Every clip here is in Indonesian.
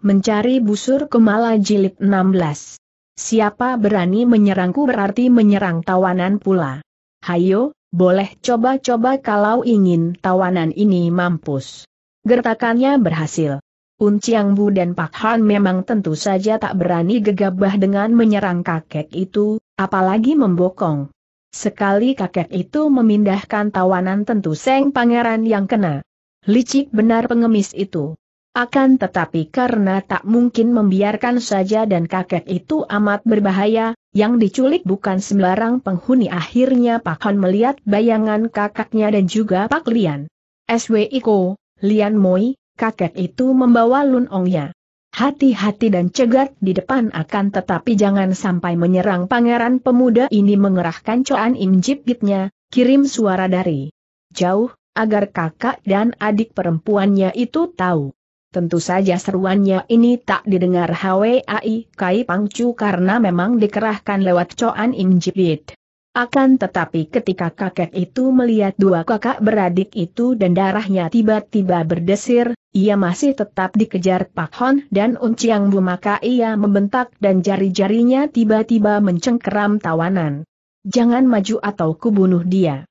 Mencari busur kemala jilid 16. Siapa berani menyerangku berarti menyerang tawanan pula. Hayo, boleh coba-coba kalau ingin tawanan ini mampus. Gertakannya berhasil. Unciang Bu dan Pak Han memang tentu saja tak berani gegabah dengan menyerang kakek itu, apalagi membokong. Sekali kakek itu memindahkan tawanan tentu Seng Pangeran yang kena. Licik benar pengemis itu. Akan tetapi karena tak mungkin membiarkan saja dan kakek itu amat berbahaya, yang diculik bukan sembarang penghuni akhirnya Pak Hon melihat bayangan kakaknya dan juga Pak Lian. SW Iko, Lian Moi, kakek itu membawa Lun Hati-hati dan cegat di depan akan tetapi jangan sampai menyerang pangeran pemuda ini mengerahkan coan imjibitnya, kirim suara dari jauh, agar kakak dan adik perempuannya itu tahu. Tentu saja seruannya ini tak didengar HWAI Kai Pangcu karena memang dikerahkan lewat Coan Im Jibit. Akan tetapi ketika kakek itu melihat dua kakak beradik itu dan darahnya tiba-tiba berdesir, ia masih tetap dikejar Pak Hon dan Unciang Bu maka ia membentak dan jari-jarinya tiba-tiba mencengkeram tawanan. Jangan maju atau kubunuh dia.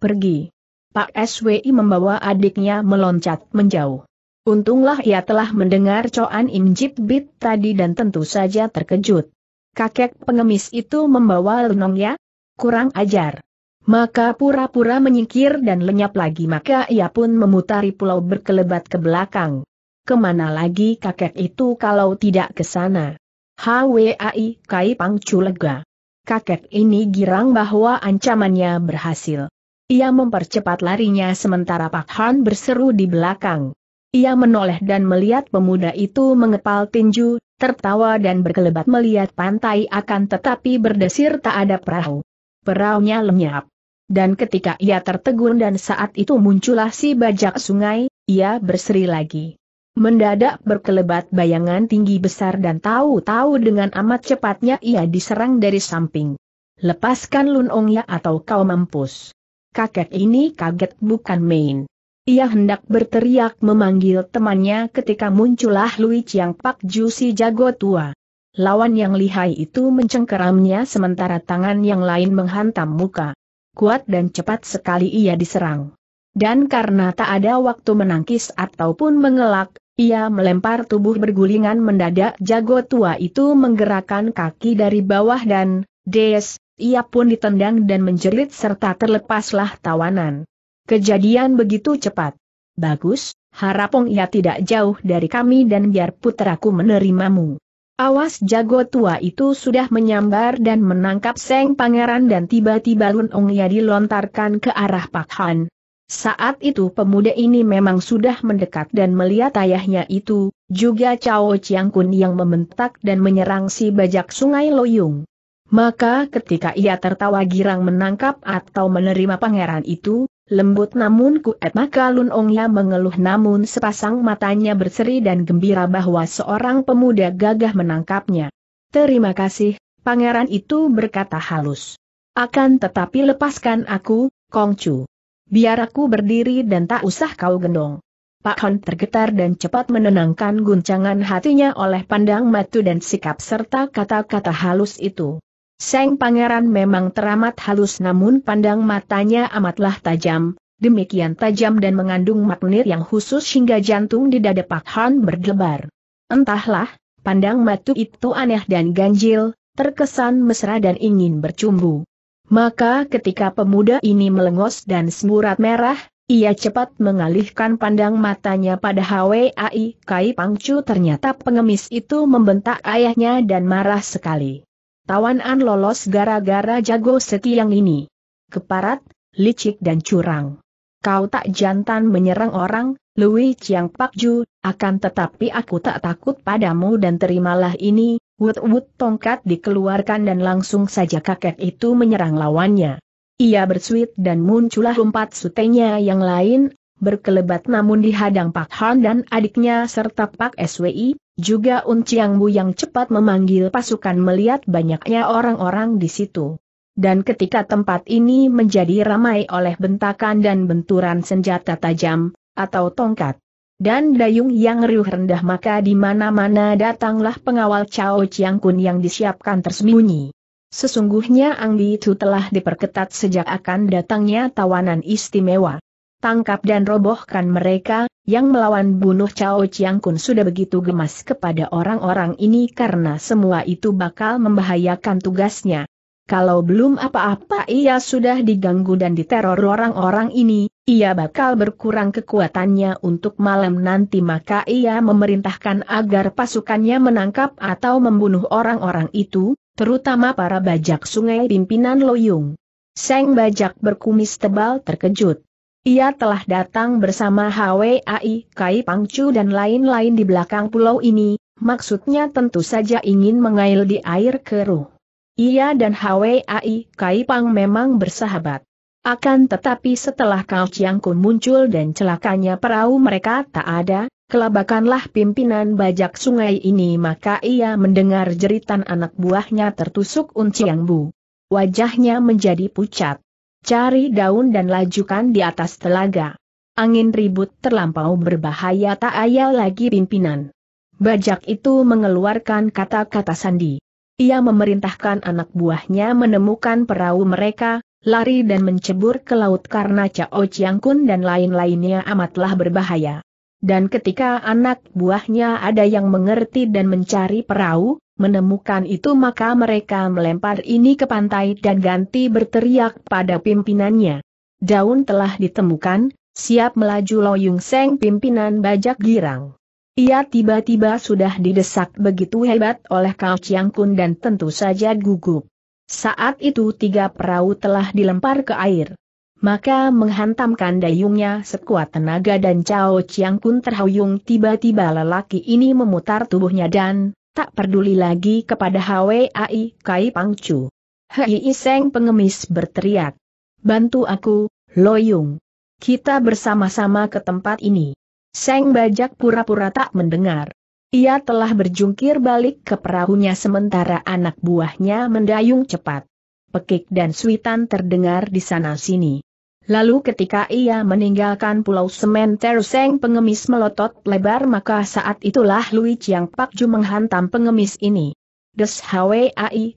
Pergi. Pak SWI membawa adiknya meloncat menjauh. Untunglah ia telah mendengar Coan Im Bit tadi dan tentu saja terkejut. Kakek pengemis itu membawa Lenong ya? Kurang ajar. Maka pura-pura menyingkir dan lenyap lagi maka ia pun memutari pulau berkelebat ke belakang. Kemana lagi kakek itu kalau tidak ke sana? HWAI Kai Pangcu lega. Kakek ini girang bahwa ancamannya berhasil. Ia mempercepat larinya sementara Pak Han berseru di belakang. Ia menoleh dan melihat pemuda itu mengepal tinju, tertawa dan berkelebat melihat pantai akan tetapi berdesir tak ada perahu. Perahunya lenyap. Dan ketika ia tertegun dan saat itu muncullah si bajak sungai, ia berseri lagi. Mendadak berkelebat bayangan tinggi besar dan tahu-tahu dengan amat cepatnya ia diserang dari samping. Lepaskan lunongnya atau kau mampus. Kakek ini kaget bukan main. Ia hendak berteriak memanggil temannya ketika muncullah Lui Chiang Pak Ju si jago tua. Lawan yang lihai itu mencengkeramnya sementara tangan yang lain menghantam muka. Kuat dan cepat sekali ia diserang. Dan karena tak ada waktu menangkis ataupun mengelak, ia melempar tubuh bergulingan mendadak jago tua itu menggerakkan kaki dari bawah dan, des, ia pun ditendang dan menjerit serta terlepaslah tawanan. Kejadian begitu cepat. Bagus, harapong ia tidak jauh dari kami dan biar puteraku menerimamu. Awas jago tua itu sudah menyambar dan menangkap Seng Pangeran dan tiba-tiba Lun Ong ia dilontarkan ke arah Pak Han. Saat itu pemuda ini memang sudah mendekat dan melihat ayahnya itu, juga Cao Chiang Kun yang membentak dan menyerang si bajak sungai Loyung. Maka ketika ia tertawa girang menangkap atau menerima pangeran itu, lembut namun kuat maka Lun Ongya mengeluh namun sepasang matanya berseri dan gembira bahwa seorang pemuda gagah menangkapnya. Terima kasih, pangeran itu berkata halus. Akan tetapi lepaskan aku, Kongcu. Biar aku berdiri dan tak usah kau gendong. Pak Hon tergetar dan cepat menenangkan guncangan hatinya oleh pandang matu dan sikap serta kata-kata halus itu. Seng Pangeran memang teramat halus namun pandang matanya amatlah tajam, demikian tajam dan mengandung magnet yang khusus hingga jantung di dada Pak Han berdebar. Entahlah, pandang matu itu aneh dan ganjil, terkesan mesra dan ingin bercumbu. Maka ketika pemuda ini melengos dan semurat merah, ia cepat mengalihkan pandang matanya pada HWAI Kai Pangcu ternyata pengemis itu membentak ayahnya dan marah sekali. Tawanan lolos gara-gara jago yang ini. Keparat, licik dan curang. Kau tak jantan menyerang orang, Louis Chiang Pak Ju, akan tetapi aku tak takut padamu dan terimalah ini, wut-wut tongkat dikeluarkan dan langsung saja kakek itu menyerang lawannya. Ia bersuit dan muncullah empat sutenya yang lain, berkelebat namun dihadang Pak Han dan adiknya serta Pak SWI, juga Un Chiang Bu yang cepat memanggil pasukan melihat banyaknya orang-orang di situ. Dan ketika tempat ini menjadi ramai oleh bentakan dan benturan senjata tajam, atau tongkat, dan dayung yang riuh rendah maka di mana-mana datanglah pengawal Cao Chiang Kun yang disiapkan tersembunyi. Sesungguhnya Bi itu telah diperketat sejak akan datangnya tawanan istimewa tangkap dan robohkan mereka, yang melawan bunuh Cao Chiang Kun sudah begitu gemas kepada orang-orang ini karena semua itu bakal membahayakan tugasnya. Kalau belum apa-apa ia sudah diganggu dan diteror orang-orang ini, ia bakal berkurang kekuatannya untuk malam nanti maka ia memerintahkan agar pasukannya menangkap atau membunuh orang-orang itu, terutama para bajak sungai pimpinan Loyung. Seng bajak berkumis tebal terkejut. Ia telah datang bersama HWAI, Kai Pangcu dan lain-lain di belakang pulau ini, maksudnya tentu saja ingin mengail di air keruh. Ia dan HWAI, Kai Pang memang bersahabat. Akan tetapi setelah Kau Chiang Kun muncul dan celakanya perahu mereka tak ada, kelabakanlah pimpinan bajak sungai ini maka ia mendengar jeritan anak buahnya tertusuk Chiang Bu. Wajahnya menjadi pucat. Cari daun dan lajukan di atas telaga. Angin ribut terlampau berbahaya tak ayal lagi pimpinan. Bajak itu mengeluarkan kata-kata sandi. Ia memerintahkan anak buahnya menemukan perahu mereka, lari dan mencebur ke laut karena Cao Chiang Kun dan lain-lainnya amatlah berbahaya. Dan ketika anak buahnya ada yang mengerti dan mencari perahu, Menemukan itu maka mereka melempar ini ke pantai dan ganti berteriak pada pimpinannya. Daun telah ditemukan, siap melaju Loyung Seng pimpinan bajak girang. Ia tiba-tiba sudah didesak begitu hebat oleh Kao Chiang Kun dan tentu saja gugup. Saat itu tiga perahu telah dilempar ke air. Maka menghantamkan dayungnya sekuat tenaga dan Cao Chiang Kun terhuyung tiba-tiba lelaki ini memutar tubuhnya dan tak peduli lagi kepada HWAI Kai Pangcu. Hei Iseng pengemis berteriak. Bantu aku, Loyung. Kita bersama-sama ke tempat ini. Seng Bajak pura-pura tak mendengar. Ia telah berjungkir balik ke perahunya sementara anak buahnya mendayung cepat. Pekik dan suitan terdengar di sana-sini. Lalu ketika ia meninggalkan Pulau Semen teruseng pengemis melotot lebar maka saat itulah Lui Chiang Pak Ju menghantam pengemis ini. Des Hwai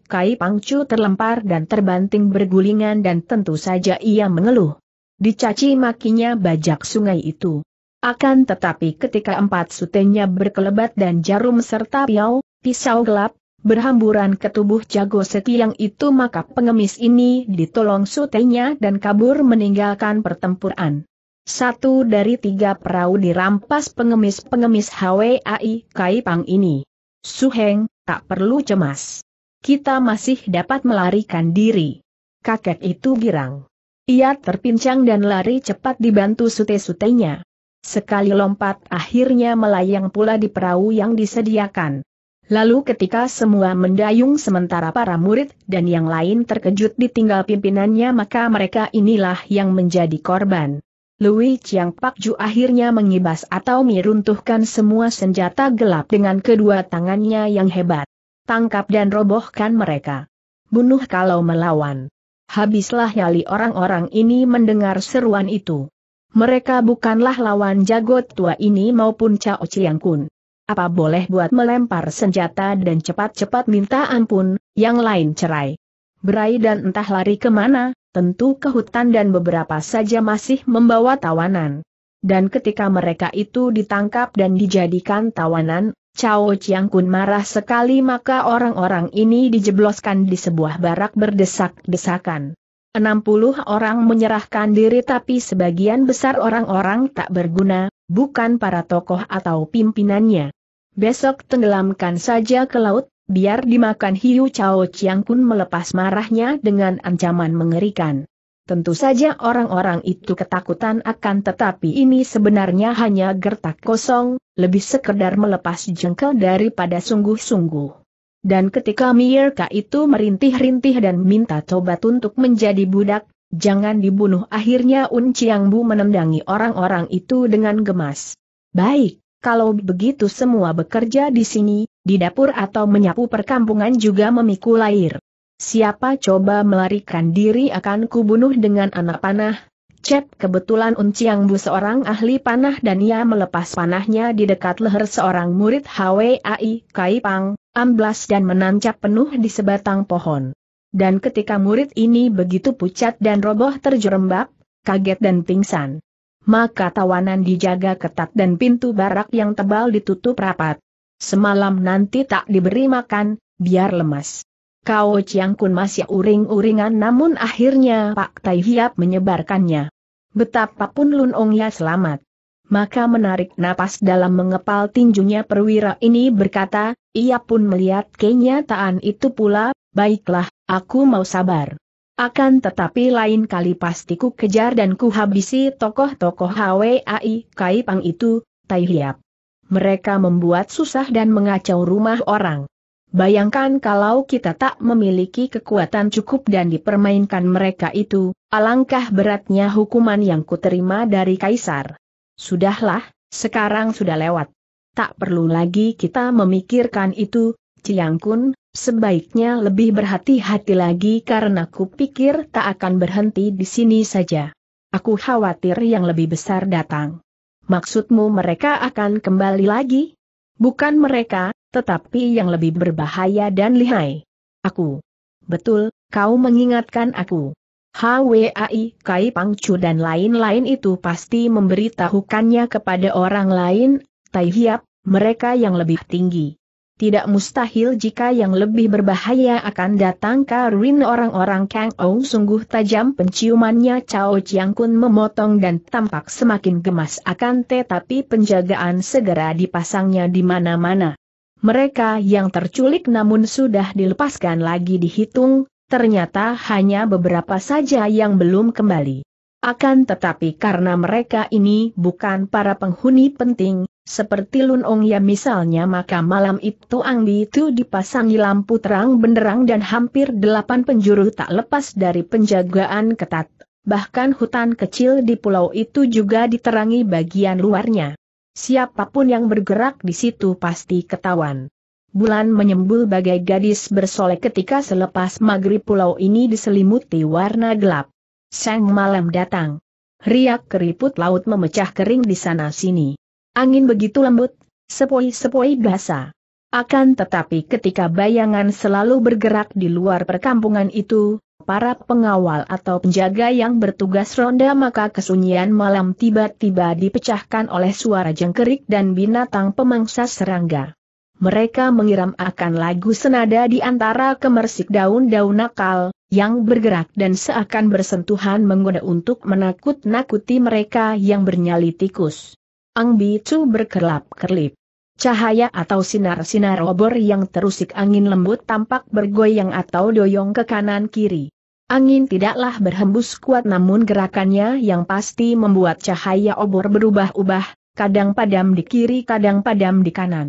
Kai Pangcu terlempar dan terbanting bergulingan dan tentu saja ia mengeluh. Dicaci makinya bajak sungai itu. Akan tetapi ketika empat sutenya berkelebat dan jarum serta piau, pisau gelap, berhamburan ke tubuh jago setiang itu maka pengemis ini ditolong sutenya dan kabur meninggalkan pertempuran. Satu dari tiga perahu dirampas pengemis-pengemis HWAI Kaipang ini. Suheng, tak perlu cemas. Kita masih dapat melarikan diri. Kakek itu girang. Ia terpincang dan lari cepat dibantu sute-sutenya. Sekali lompat akhirnya melayang pula di perahu yang disediakan. Lalu ketika semua mendayung sementara para murid dan yang lain terkejut ditinggal pimpinannya maka mereka inilah yang menjadi korban. Louis Chiang Pak Ju akhirnya mengibas atau meruntuhkan semua senjata gelap dengan kedua tangannya yang hebat. Tangkap dan robohkan mereka. Bunuh kalau melawan. Habislah yali orang-orang ini mendengar seruan itu. Mereka bukanlah lawan jago tua ini maupun Cao Chiang Kun apa boleh buat melempar senjata dan cepat-cepat minta ampun, yang lain cerai. Berai dan entah lari kemana, tentu ke hutan dan beberapa saja masih membawa tawanan. Dan ketika mereka itu ditangkap dan dijadikan tawanan, Cao Chiang Kun marah sekali maka orang-orang ini dijebloskan di sebuah barak berdesak-desakan. 60 orang menyerahkan diri tapi sebagian besar orang-orang tak berguna, bukan para tokoh atau pimpinannya. Besok tenggelamkan saja ke laut, biar dimakan hiu Cao Chiang Kun melepas marahnya dengan ancaman mengerikan. Tentu saja orang-orang itu ketakutan akan tetapi ini sebenarnya hanya gertak kosong, lebih sekedar melepas jengkel daripada sungguh-sungguh. Dan ketika Mierka itu merintih-rintih dan minta tobat untuk menjadi budak, Jangan dibunuh akhirnya Un Chiang Bu menendangi orang-orang itu dengan gemas. Baik, kalau begitu semua bekerja di sini, di dapur atau menyapu perkampungan juga memikul air. Siapa coba melarikan diri akan kubunuh dengan anak panah. Cep kebetulan Un Chiang Bu seorang ahli panah dan ia melepas panahnya di dekat leher seorang murid HWAI Kaipang, amblas dan menancap penuh di sebatang pohon dan ketika murid ini begitu pucat dan roboh terjerembab, kaget dan pingsan. Maka tawanan dijaga ketat dan pintu barak yang tebal ditutup rapat. Semalam nanti tak diberi makan, biar lemas. Kau Chiang Kun masih uring-uringan namun akhirnya Pak Tai Hiap menyebarkannya. Betapapun Lun Ong Ya selamat. Maka menarik napas dalam mengepal tinjunya perwira ini berkata, ia pun melihat kenyataan itu pula, baiklah, Aku mau sabar. Akan tetapi lain kali pasti ku kejar dan ku habisi tokoh-tokoh HWAI Kaipang itu, Tai Hiap. Mereka membuat susah dan mengacau rumah orang. Bayangkan kalau kita tak memiliki kekuatan cukup dan dipermainkan mereka itu, alangkah beratnya hukuman yang kuterima dari Kaisar. Sudahlah, sekarang sudah lewat. Tak perlu lagi kita memikirkan itu, Ciangkun, Sebaiknya lebih berhati-hati lagi karena pikir tak akan berhenti di sini saja. Aku khawatir yang lebih besar datang. Maksudmu mereka akan kembali lagi? Bukan mereka, tetapi yang lebih berbahaya dan lihai. Aku. Betul, kau mengingatkan aku. HWAI, Kai Pangcu dan lain-lain itu pasti memberitahukannya kepada orang lain, Tai Hiap, mereka yang lebih tinggi. Tidak mustahil jika yang lebih berbahaya akan datang Karin orang-orang Kang Ou sungguh tajam penciumannya Cao Chiang Kun memotong dan tampak semakin gemas akan tetapi penjagaan segera dipasangnya di mana-mana. Mereka yang terculik namun sudah dilepaskan lagi dihitung, ternyata hanya beberapa saja yang belum kembali. Akan tetapi karena mereka ini bukan para penghuni penting, seperti Lun Ong Ya misalnya maka malam itu Ang Di itu dipasangi lampu terang benderang dan hampir delapan penjuru tak lepas dari penjagaan ketat. Bahkan hutan kecil di pulau itu juga diterangi bagian luarnya. Siapapun yang bergerak di situ pasti ketahuan. Bulan menyembul bagai gadis bersolek ketika selepas maghrib pulau ini diselimuti warna gelap. Sang malam datang. Riak keriput laut memecah kering di sana-sini. Angin begitu lembut, sepoi-sepoi basah. Akan tetapi ketika bayangan selalu bergerak di luar perkampungan itu, para pengawal atau penjaga yang bertugas ronda maka kesunyian malam tiba-tiba dipecahkan oleh suara jengkerik dan binatang pemangsa serangga. Mereka mengiram akan lagu senada di antara kemersik daun-daun nakal, yang bergerak dan seakan bersentuhan menggoda untuk menakut-nakuti mereka yang bernyali tikus. Ang Bicu berkelap-kelip. Cahaya atau sinar-sinar obor yang terusik angin lembut tampak bergoyang atau doyong ke kanan-kiri. Angin tidaklah berhembus kuat namun gerakannya yang pasti membuat cahaya obor berubah-ubah, kadang padam di kiri kadang padam di kanan.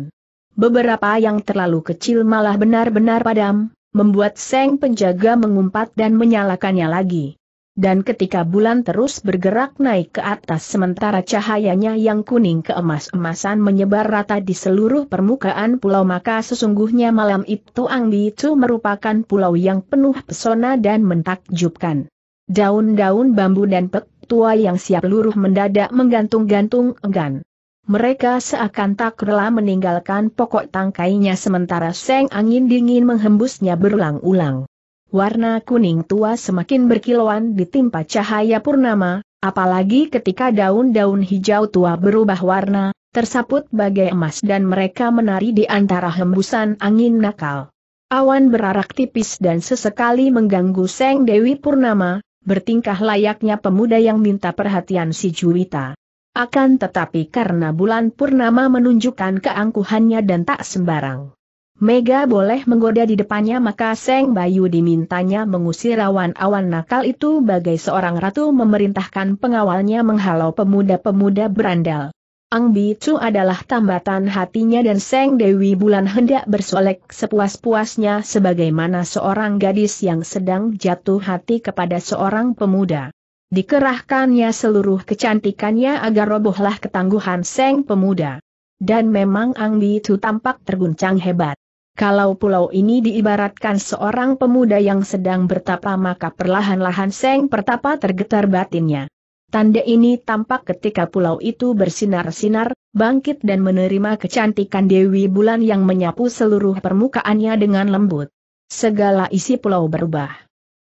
Beberapa yang terlalu kecil malah benar-benar padam, membuat Seng penjaga mengumpat dan menyalakannya lagi dan ketika bulan terus bergerak naik ke atas sementara cahayanya yang kuning keemas-emasan menyebar rata di seluruh permukaan pulau maka sesungguhnya malam itu Angbi itu merupakan pulau yang penuh pesona dan mentakjubkan. Daun-daun bambu dan pek tua yang siap luruh mendadak menggantung-gantung enggan. Mereka seakan tak rela meninggalkan pokok tangkainya sementara seng angin dingin menghembusnya berulang-ulang warna kuning tua semakin berkilauan ditimpa cahaya purnama, apalagi ketika daun-daun hijau tua berubah warna, tersaput bagai emas dan mereka menari di antara hembusan angin nakal. Awan berarak tipis dan sesekali mengganggu Seng Dewi Purnama, bertingkah layaknya pemuda yang minta perhatian si Juwita. Akan tetapi karena bulan Purnama menunjukkan keangkuhannya dan tak sembarang Mega boleh menggoda di depannya maka Seng Bayu dimintanya mengusir awan-awan nakal itu bagai seorang ratu memerintahkan pengawalnya menghalau pemuda-pemuda berandal. Ang Bicu adalah tambatan hatinya dan Seng Dewi Bulan hendak bersolek sepuas-puasnya sebagaimana seorang gadis yang sedang jatuh hati kepada seorang pemuda. Dikerahkannya seluruh kecantikannya agar robohlah ketangguhan Seng pemuda. Dan memang Ang Bicu tampak terguncang hebat. Kalau pulau ini diibaratkan seorang pemuda yang sedang bertapa maka perlahan-lahan Seng Pertapa tergetar batinnya. Tanda ini tampak ketika pulau itu bersinar-sinar, bangkit dan menerima kecantikan Dewi Bulan yang menyapu seluruh permukaannya dengan lembut. Segala isi pulau berubah.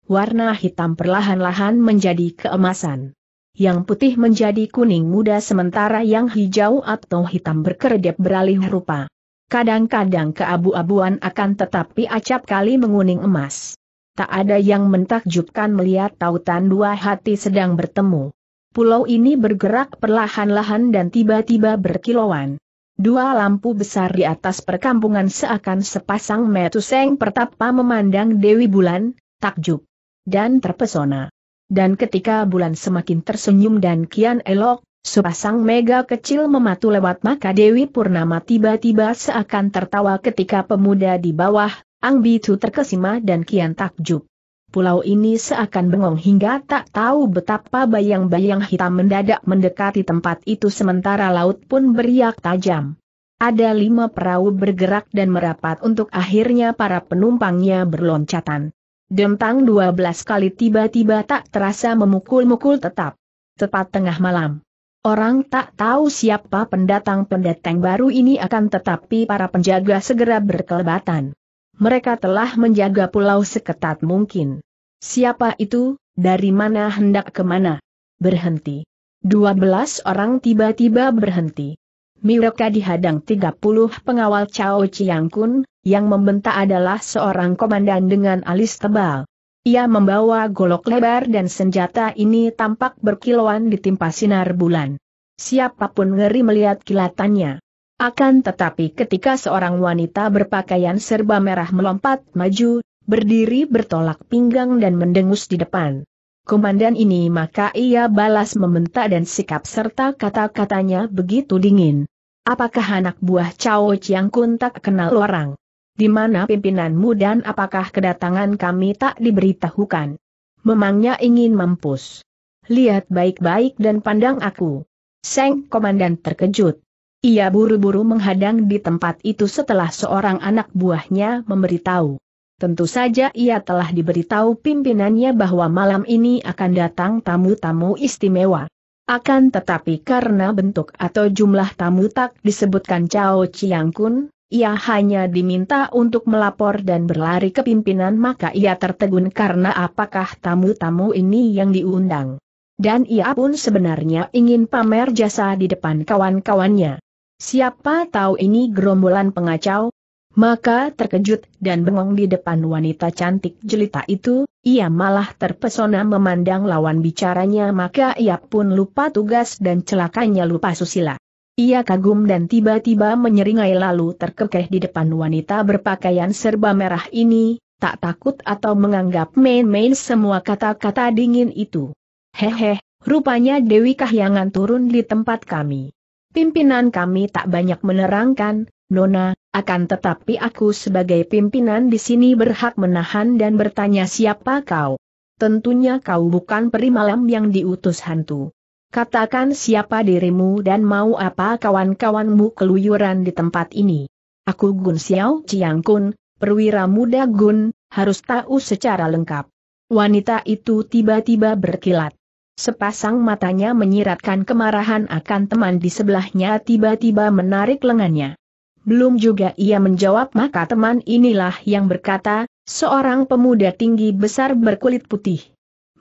Warna hitam perlahan-lahan menjadi keemasan. Yang putih menjadi kuning muda sementara yang hijau atau hitam berkedip beralih rupa kadang-kadang keabu-abuan akan tetapi acap kali menguning emas. Tak ada yang mentakjubkan melihat tautan dua hati sedang bertemu. Pulau ini bergerak perlahan-lahan dan tiba-tiba berkilauan. Dua lampu besar di atas perkampungan seakan sepasang metuseng pertapa memandang Dewi Bulan, takjub dan terpesona. Dan ketika bulan semakin tersenyum dan kian elok, Sepasang mega kecil mematu lewat maka Dewi Purnama tiba-tiba seakan tertawa ketika pemuda di bawah, Ang Bitu terkesima dan kian takjub. Pulau ini seakan bengong hingga tak tahu betapa bayang-bayang hitam mendadak mendekati tempat itu sementara laut pun beriak tajam. Ada lima perahu bergerak dan merapat untuk akhirnya para penumpangnya berloncatan. Dentang belas kali tiba-tiba tak terasa memukul-mukul tetap. Tepat tengah malam. Orang tak tahu siapa pendatang-pendatang baru ini akan tetapi para penjaga segera berkelebatan. Mereka telah menjaga pulau seketat mungkin. Siapa itu, dari mana hendak ke mana? Berhenti. Dua belas orang tiba-tiba berhenti. Mereka dihadang tiga puluh pengawal Cao Chiang Kun, yang membentak adalah seorang komandan dengan alis tebal. Ia membawa golok lebar dan senjata ini tampak berkilauan di ditimpa sinar bulan. Siapapun ngeri melihat kilatannya. Akan tetapi ketika seorang wanita berpakaian serba merah melompat maju, berdiri bertolak pinggang dan mendengus di depan. Komandan ini maka ia balas membentak dan sikap serta kata-katanya begitu dingin. Apakah anak buah Cao Chiang Kun tak kenal orang? Di mana pimpinanmu dan apakah kedatangan kami tak diberitahukan? Memangnya ingin mampus. Lihat baik-baik dan pandang aku. Seng komandan terkejut. Ia buru-buru menghadang di tempat itu setelah seorang anak buahnya memberitahu. Tentu saja ia telah diberitahu pimpinannya bahwa malam ini akan datang tamu-tamu istimewa. Akan tetapi karena bentuk atau jumlah tamu tak disebutkan Cao Chiang Kun, ia hanya diminta untuk melapor dan berlari ke pimpinan maka ia tertegun karena apakah tamu-tamu ini yang diundang. Dan ia pun sebenarnya ingin pamer jasa di depan kawan-kawannya. Siapa tahu ini gerombolan pengacau? Maka terkejut dan bengong di depan wanita cantik jelita itu, ia malah terpesona memandang lawan bicaranya maka ia pun lupa tugas dan celakanya lupa Susila. Ia kagum dan tiba-tiba menyeringai lalu terkekeh di depan wanita berpakaian serba merah ini, tak takut atau menganggap main-main semua kata-kata dingin itu. Hehe, rupanya Dewi Kahyangan turun di tempat kami. Pimpinan kami tak banyak menerangkan, Nona, akan tetapi aku sebagai pimpinan di sini berhak menahan dan bertanya siapa kau. Tentunya kau bukan peri malam yang diutus hantu. Katakan siapa dirimu dan mau apa kawan-kawanmu keluyuran di tempat ini. Aku Gun Xiao Chiang Kun, perwira muda Gun, harus tahu secara lengkap. Wanita itu tiba-tiba berkilat. Sepasang matanya menyiratkan kemarahan akan teman di sebelahnya tiba-tiba menarik lengannya. Belum juga ia menjawab maka teman inilah yang berkata, seorang pemuda tinggi besar berkulit putih.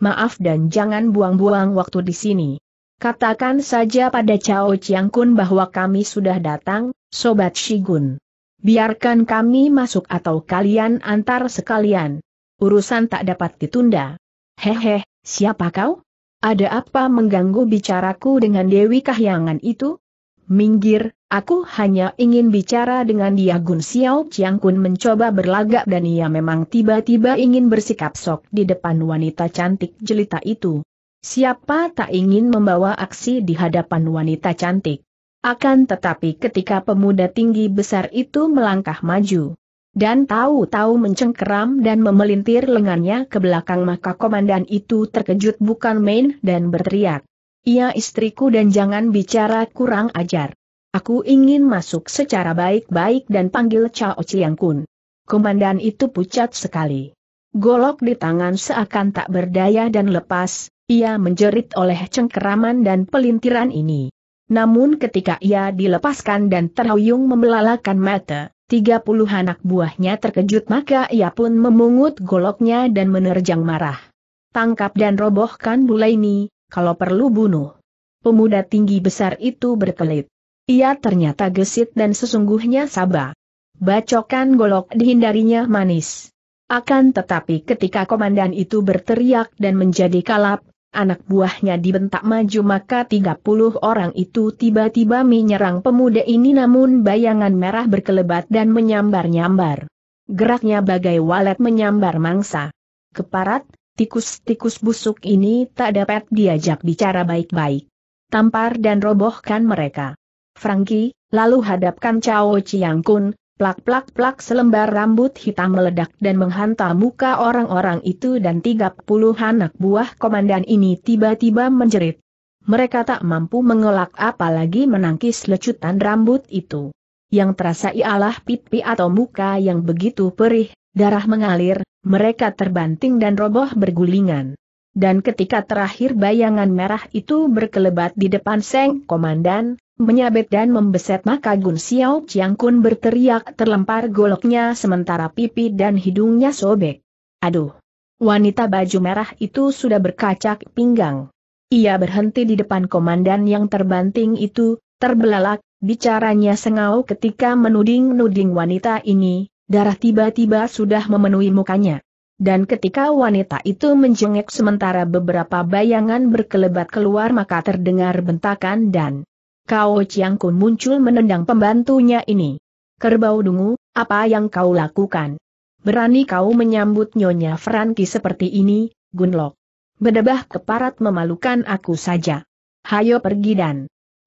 Maaf dan jangan buang-buang waktu di sini. Katakan saja pada Cao Chiang Kun bahwa kami sudah datang, Sobat Shigun. Biarkan kami masuk atau kalian antar sekalian. Urusan tak dapat ditunda. Hehe, siapa kau? Ada apa mengganggu bicaraku dengan Dewi Kahyangan itu? Minggir, aku hanya ingin bicara dengan dia Gun Xiao Chiang Kun mencoba berlagak dan ia memang tiba-tiba ingin bersikap sok di depan wanita cantik jelita itu. Siapa tak ingin membawa aksi di hadapan wanita cantik? Akan tetapi ketika pemuda tinggi besar itu melangkah maju, dan tahu-tahu mencengkeram dan memelintir lengannya ke belakang maka komandan itu terkejut bukan main dan berteriak. Ia istriku dan jangan bicara kurang ajar. Aku ingin masuk secara baik-baik dan panggil Cao Chiang Kun. Komandan itu pucat sekali. Golok di tangan seakan tak berdaya dan lepas, ia menjerit oleh cengkeraman dan pelintiran ini. Namun ketika ia dilepaskan dan terhuyung membelalakan mata, tiga puluh anak buahnya terkejut maka ia pun memungut goloknya dan menerjang marah. Tangkap dan robohkan ini, kalau perlu bunuh. Pemuda tinggi besar itu berkelit. Ia ternyata gesit dan sesungguhnya sabar. Bacokan golok dihindarinya manis. Akan tetapi ketika komandan itu berteriak dan menjadi kalap, anak buahnya dibentak maju maka 30 orang itu tiba-tiba menyerang pemuda ini namun bayangan merah berkelebat dan menyambar-nyambar. Geraknya bagai walet menyambar mangsa. Keparat, tikus-tikus busuk ini tak dapat diajak bicara baik-baik. Tampar dan robohkan mereka. Franky, lalu hadapkan Cao Chiang Kun, Plak-plak-plak selembar rambut hitam meledak dan menghantam muka orang-orang itu dan tiga puluh anak buah komandan ini tiba-tiba menjerit. Mereka tak mampu mengelak apalagi menangkis lecutan rambut itu. Yang terasa ialah pipi atau muka yang begitu perih, darah mengalir, mereka terbanting dan roboh bergulingan. Dan ketika terakhir bayangan merah itu berkelebat di depan seng komandan, menyabet dan membeset maka Gun Xiao Chiang Kun berteriak terlempar goloknya sementara pipi dan hidungnya sobek. Aduh! Wanita baju merah itu sudah berkacak pinggang. Ia berhenti di depan komandan yang terbanting itu, terbelalak, bicaranya sengau ketika menuding-nuding wanita ini, darah tiba-tiba sudah memenuhi mukanya. Dan ketika wanita itu menjengek sementara beberapa bayangan berkelebat keluar maka terdengar bentakan dan Kau, Chiang Kun muncul menendang pembantunya ini. Kerbau dungu, apa yang kau lakukan? Berani kau menyambut Nyonya Franki seperti ini, Gunlok. Bedebah keparat memalukan aku saja. Hayo pergi dan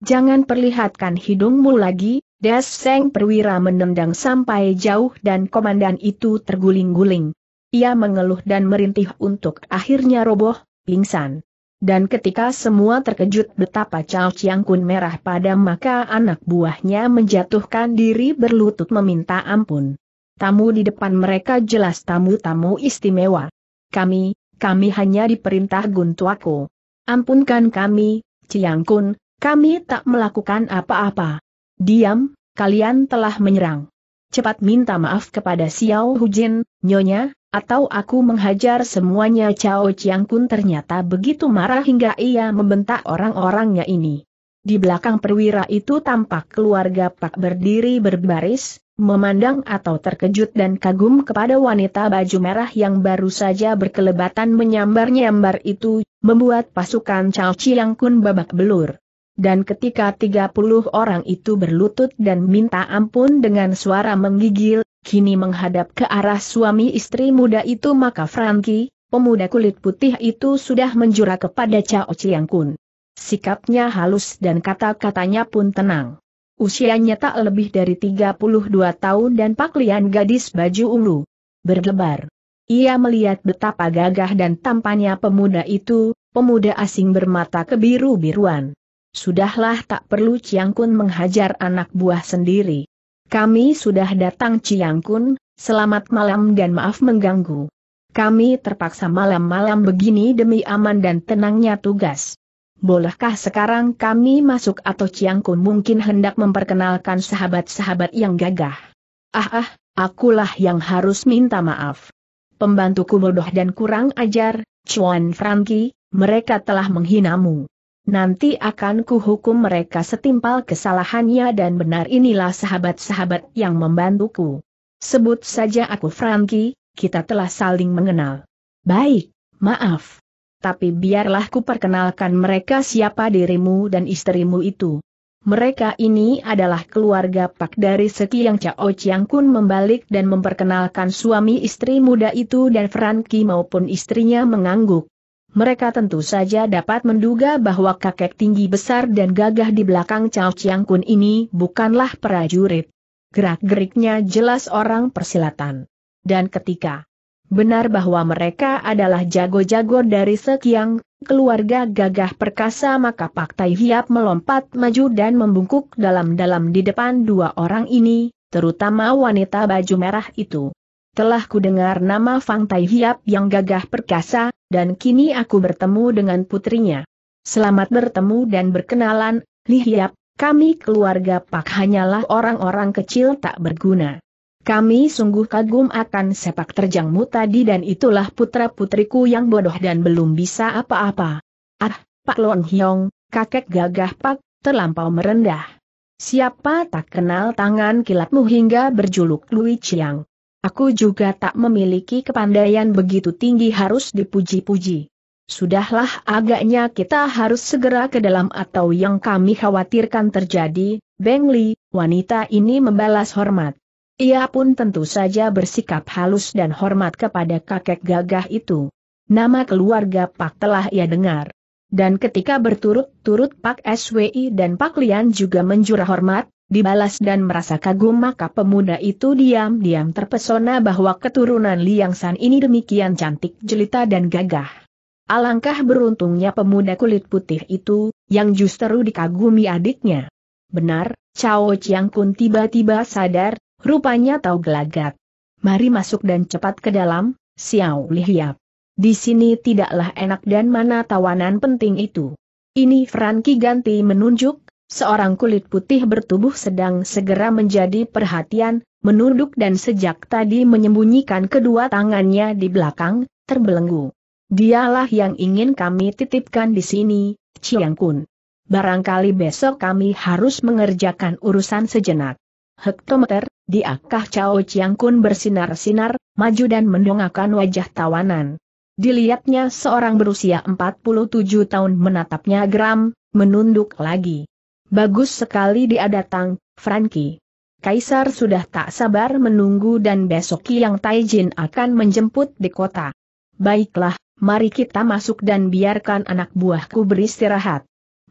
jangan perlihatkan hidungmu lagi, Des Seng Perwira menendang sampai jauh dan komandan itu terguling-guling. Ia mengeluh dan merintih untuk akhirnya roboh, pingsan. Dan ketika semua terkejut betapa Cao Chiang Kun merah padam maka anak buahnya menjatuhkan diri berlutut meminta ampun. Tamu di depan mereka jelas tamu-tamu istimewa. Kami, kami hanya diperintah Guntuako. Ampunkan kami, Chiang Kun, kami tak melakukan apa-apa. Diam, kalian telah menyerang. Cepat minta maaf kepada Xiao Hujin, Nyonya, atau aku menghajar semuanya Cao Chiang Kun ternyata begitu marah hingga ia membentak orang-orangnya ini. Di belakang perwira itu tampak keluarga Pak berdiri berbaris, memandang atau terkejut dan kagum kepada wanita baju merah yang baru saja berkelebatan menyambar-nyambar itu, membuat pasukan Cao Chiang Kun babak belur. Dan ketika 30 orang itu berlutut dan minta ampun dengan suara menggigil, kini menghadap ke arah suami istri muda itu maka Franky, pemuda kulit putih itu sudah menjura kepada Cao Chiang Kun. Sikapnya halus dan kata-katanya pun tenang. Usianya tak lebih dari 32 tahun dan pakaian gadis baju ungu. Berdebar. Ia melihat betapa gagah dan tampannya pemuda itu, pemuda asing bermata kebiru-biruan. Sudahlah tak perlu Ciang Kun menghajar anak buah sendiri. Kami sudah datang Ciang Kun, selamat malam dan maaf mengganggu. Kami terpaksa malam-malam begini demi aman dan tenangnya tugas. Bolehkah sekarang kami masuk atau Ciang Kun mungkin hendak memperkenalkan sahabat-sahabat yang gagah? Ah ah, akulah yang harus minta maaf. Pembantuku bodoh dan kurang ajar, Chuan Franky, mereka telah menghinamu. Nanti akan kuhukum mereka setimpal kesalahannya dan benar inilah sahabat-sahabat yang membantuku. Sebut saja aku Franky, kita telah saling mengenal. Baik, maaf. Tapi biarlah ku perkenalkan mereka siapa dirimu dan istrimu itu. Mereka ini adalah keluarga Pak dari yang Chao Chiang Kun membalik dan memperkenalkan suami istri muda itu dan Franky maupun istrinya mengangguk. Mereka tentu saja dapat menduga bahwa kakek tinggi besar dan gagah di belakang Cao Chiang Kun ini bukanlah prajurit. Gerak-geriknya jelas orang persilatan. Dan ketika benar bahwa mereka adalah jago-jago dari Sekiang, keluarga gagah perkasa maka Pak Tai Hiap melompat maju dan membungkuk dalam-dalam di depan dua orang ini, terutama wanita baju merah itu telah kudengar nama Fang Tai Hiap yang gagah perkasa, dan kini aku bertemu dengan putrinya. Selamat bertemu dan berkenalan, Li Hiap, kami keluarga Pak hanyalah orang-orang kecil tak berguna. Kami sungguh kagum akan sepak terjangmu tadi dan itulah putra-putriku yang bodoh dan belum bisa apa-apa. Ah, Pak Lon Hyong, kakek gagah Pak, terlampau merendah. Siapa tak kenal tangan kilatmu hingga berjuluk Lui Chiang. Aku juga tak memiliki kepandaian begitu tinggi harus dipuji-puji. Sudahlah agaknya kita harus segera ke dalam atau yang kami khawatirkan terjadi, Beng Li, wanita ini membalas hormat. Ia pun tentu saja bersikap halus dan hormat kepada kakek gagah itu. Nama keluarga Pak telah ia dengar. Dan ketika berturut-turut Pak SWI dan Pak Lian juga menjurah hormat, Dibalas dan merasa kagum maka pemuda itu diam-diam terpesona bahwa keturunan Liang San ini demikian cantik jelita dan gagah. Alangkah beruntungnya pemuda kulit putih itu, yang justru dikagumi adiknya. Benar, Cao Chiang Kun tiba-tiba sadar, rupanya tahu gelagat. Mari masuk dan cepat ke dalam, Xiao Lihiap. Di sini tidaklah enak dan mana tawanan penting itu. Ini Franky ganti menunjuk, seorang kulit putih bertubuh sedang segera menjadi perhatian, menunduk dan sejak tadi menyembunyikan kedua tangannya di belakang, terbelenggu. Dialah yang ingin kami titipkan di sini, Chiang Kun. Barangkali besok kami harus mengerjakan urusan sejenak. Hektometer, diakah Cao Chiang Kun bersinar-sinar, maju dan mendongakkan wajah tawanan. Dilihatnya seorang berusia 47 tahun menatapnya geram, menunduk lagi. Bagus sekali dia datang, Frankie. Kaisar sudah tak sabar menunggu dan besok yang Taijin akan menjemput di kota. Baiklah, mari kita masuk dan biarkan anak buahku beristirahat.